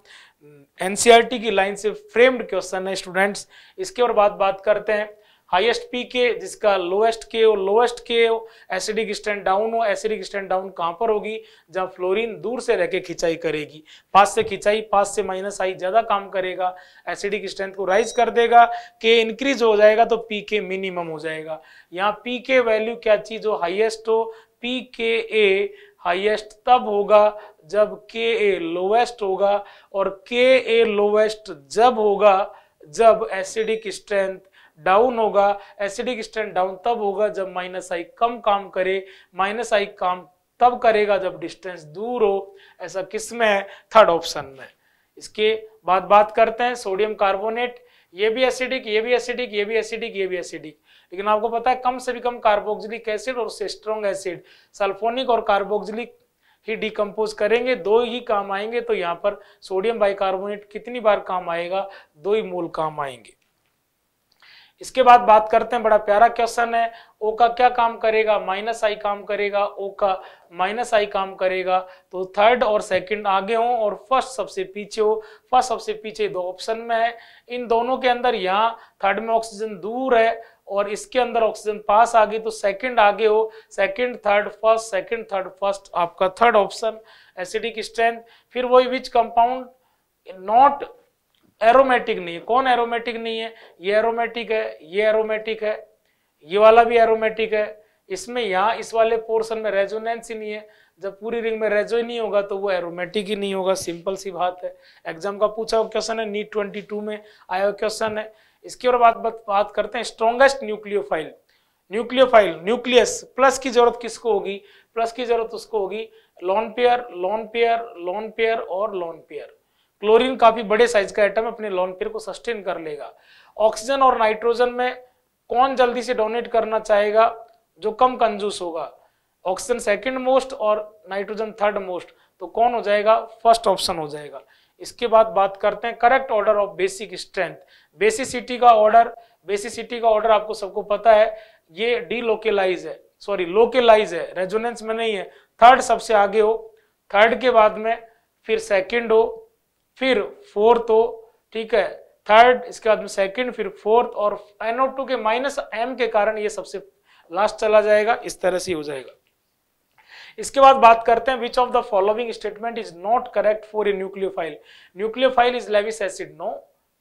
एनसीईआरटी की लाइन से फ्रेम्ड क्वेश्चन है स्टूडेंट्स इसके और बात बात करते हैं हाईएस्ट पी के जिसका लोएस्ट के हो लोएस्ट के हो एसिडिक स्टैंड डाउन हो एसिडिक स्टैंड डाउन कहां पर होगी जहाँ फ्लोरीन दूर से के खिंचाई करेगी पास से खिंचाई पास से माइनस आई ज्यादा काम करेगा एसिडिक स्ट्रेंथ को राइज कर देगा के इंक्रीज हो जाएगा तो पी के मिनिमम हो जाएगा यहाँ पी के वैल्यू क्या चीज हो हाइएस्ट हो पी के ए हाइएस्ट तब होगा जब के ए लोवेस्ट होगा और के ए लोवेस्ट जब होगा जब एसिडिक स्ट्रेंथ डाउन होगा एसिडिक स्ट्रेंथ डाउन तब होगा जब माइनस आई कम काम करे माइनस आई काम तब करेगा जब डिस्टेंस दूर हो ऐसा किस में है थर्ड ऑप्शन में इसके बाद बात करते हैं सोडियम कार्बोनेट ये भी एसिडिक ये भी एसिडिक ये भी एसिडिक ये भी एसिडिक लेकिन आपको पता है कम से भी कम कार्बोक्सिलिक एसिड और स्ट्रॉन्ग एसिड सल्फोनिक और कार्बोक्सिलिक ही डिकम्पोज करेंगे दो ही काम आएंगे तो यहाँ पर सोडियम बाइकार्बोनेट कितनी बार काम आएगा दो ही मोल काम आएंगे इसके बाद बात करते हैं बड़ा प्यारा क्वेश्चन है ओ का क्या काम करेगा माइनस आई काम करेगा ओ का माइनस आई काम करेगा तो थर्ड और सेकंड आगे हो और फर्स्ट सबसे पीछे हो फर्स्ट सबसे पीछे दो ऑप्शन में है इन दोनों के अंदर यहाँ थर्ड में ऑक्सीजन दूर है और इसके अंदर ऑक्सीजन पास आ गई तो सेकंड आगे हो second third first second third first आपका थर्ड ऑप्शन एसिडिक स्ट्रेंथ फिर वही विच कंपाउंड नॉट एरोमेटिक नहीं है कौन एरोमेटिक नहीं है ये एरोमेटिक है ये एरोमेटिक है ये वाला भी एरोमेटिक है इसमें यहाँ इस वाले पोर्सन में रेजोनेंस ही नहीं है जब पूरी रिंग में रेजो ही नहीं होगा तो वो एरोमेटिक ही नहीं होगा सिंपल सी बात है एग्जाम का पूछा हुआ क्वेश्चन है नीट ट्वेंटी टू में आया क्वेश्चन है इसके और बात बात करते हैं strongest nucleophile nucleophile nucleus plus की जरूरत किसको होगी प्लस की जरूरत उसको होगी lone pair lone pair lone pair और लॉन पेयर क्लोरीन काफी बड़े साइज का आइटम अपने लॉन पेयर को सस्टेन कर लेगा ऑक्सीजन और नाइट्रोजन में कौन जल्दी से डोनेट करना चाहेगा जो कम कंजूस होगा ऑक्सीजन सेकेंड मोस्ट और नाइट्रोजन थर्ड मोस्ट तो कौन हो जाएगा फर्स्ट ऑप्शन हो जाएगा इसके बाद बात करते हैं correct order of basic strength basicity का ऑर्डर बेसिसिटी का ऑर्डर आपको सबको पता है ये डीलोकेलाइज है सॉरी लोकेलाइज है रेजोनेंस में नहीं है थर्ड सबसे आगे हो थर्ड के बाद में फिर सेकंड हो फिर फोर्थ हो ठीक है थर्ड इसके बाद में सेकंड फिर फोर्थ और एनओ टू के माइनस एम के कारण ये सबसे लास्ट चला जाएगा इस तरह से हो जाएगा इसके बाद बात करते हैं which of the following statement is not correct for a nucleophile nucleophile is Lewis acid no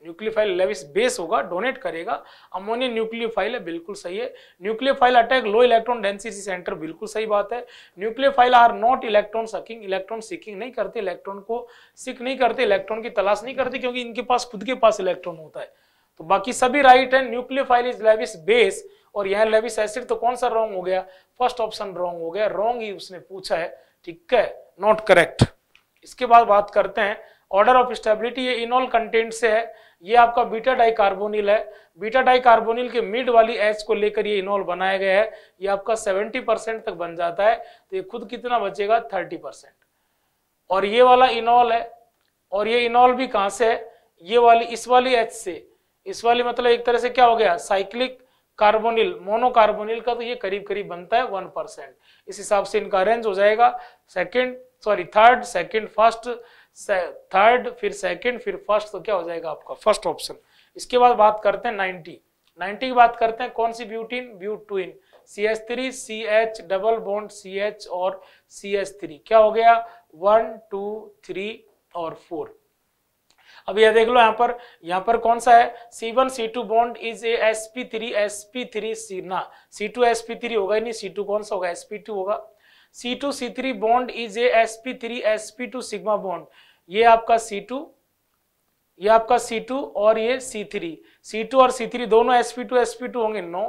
nucleophile Lewis base होगा डोनेट करेगा अमोनिया न्यूक्लियोफाइल है बिल्कुल सही है nucleophile attack low electron density centre बिल्कुल सही बात है nucleophile are not electron sucking electron seeking नहीं करते इलेक्ट्रॉन को सिक नहीं करते इलेक्ट्रॉन की तलाश नहीं करते क्योंकि इनके पास खुद के पास इलेक्ट्रॉन होता है तो बाकी सभी राइट है न्यूक्लियोफाइल इज लेविस बेस और यहाँ लेविस एसिड तो कौन सा रॉन्ग हो गया फर्स्ट ऑप्शन रॉन्ग हो गया रॉन्ग ही उसने पूछा है ठीक है नॉट करेक्ट इसके बाद बात करते हैं ऑर्डर ऑफ स्टेबिलिटी ये इनोल कंटेंट से है ये आपका बीटा डाई कार्बोनिल है बीटा डाई कार्बोनिल के मिड वाली एच को लेकर ये इनोल बनाया गया है ये आपका 70 परसेंट तक बन जाता है तो ये खुद कितना बचेगा 30 परसेंट और ये वाला इनोल है और ये इनोल भी कहाँ से है ये वाली इस वाली एच से इस वाली मतलब एक तरह से क्या हो गया साइक्लिक कार्बोनिल मोनोकार्बोनिल का तो ये करीब करीब बनता है वन परसेंट इस हिसाब से इनका अरेंज हो जाएगा second sorry third second first third फिर सेकंड फिर फर्स्ट तो क्या हो जाएगा आपका फर्स्ट ऑप्शन इसके बाद बात करते हैं नाइनटी नाइनटी की बात करते हैं कौन सी butene butene C H three C H double bond C H और सी एच थ्री क्या हो गया वन टू थ्री और फोर अब यह देख लो यहाँ पर यहाँ पर कौन सा है C one C two bond is a s P three s P three C ना C two s P three होगा ही नहीं सी टू कौन सा होगा एस पी टू होगा C two C three bond is a s P three s P two sigma bond ये आपका सी टू ये आपका सी टू और ये सी थ्री सी टू और सी थ्री दोनों s P two s P two होंगे no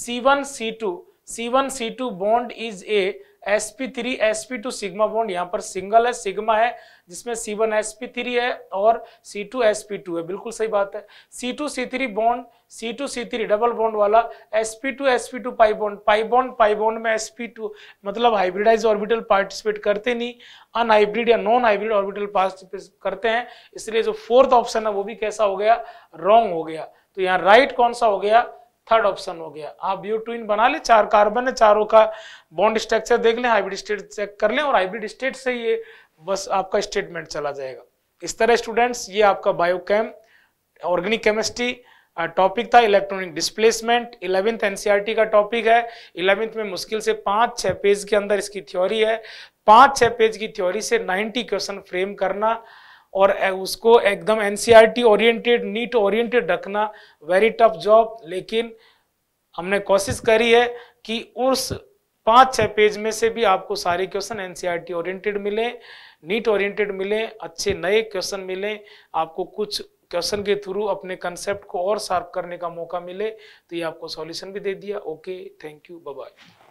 C one C two C one C two bond is a sp3 sp2 sigma bond यहाँ पर सिंगल है सिग्मा है जिसमें C one s P three है और C two s P two है बिल्कुल सही बात है C two C three bond C two C three double bond वाला s P two s P two pi bond pi bond pi bond में s P two मतलब hybridise orbital participate करते नहीं अनहाइब्रिड या नॉन हाइब्रिड ऑर्बिटल पार्टिसिपेट करते हैं इसलिए जो फोर्थ ऑप्शन है वो भी कैसा हो गया रॉन्ग हो गया तो यहाँ राइट right कौन सा हो गया थर्ड ऑप्शन हो गया आप ब्यूट्विन बना ले चार कार्बन है चारों का बॉन्ड स्ट्रक्चर देख लें हाइब्रिड स्टेट चेक कर लें और हाइब्रिड स्टेट से ये बस आपका स्टेटमेंट चला जाएगा इस तरह स्टूडेंट्स ये आपका बायोकेम ऑर्गेनिक केमिस्ट्री टॉपिक था इलेक्ट्रॉनिक डिस्प्लेसमेंट इलेवेंथ एनसीईआरटी का टॉपिक है इलेवेंथ में मुश्किल से पाँच छः पेज के अंदर इसकी थ्योरी है पाँच छः पेज की थ्योरी से 90 क्वेश्चन फ्रेम करना और उसको एकदम एनसीईआरटी ओरिएंटेड नीट ओरिएंटेड रखना वेरी टफ जॉब लेकिन हमने कोशिश करी है कि उस पांच छह पेज में से भी आपको सारे क्वेश्चन एनसीईआरटी ओरिएंटेड मिले नीट ओरिएंटेड मिले अच्छे नए क्वेश्चन मिले आपको कुछ क्वेश्चन के थ्रू अपने कंसेप्ट को और शार्प करने का मौका मिले तो ये आपको सॉल्यूशन भी दे दिया ओके थैंक यू बाय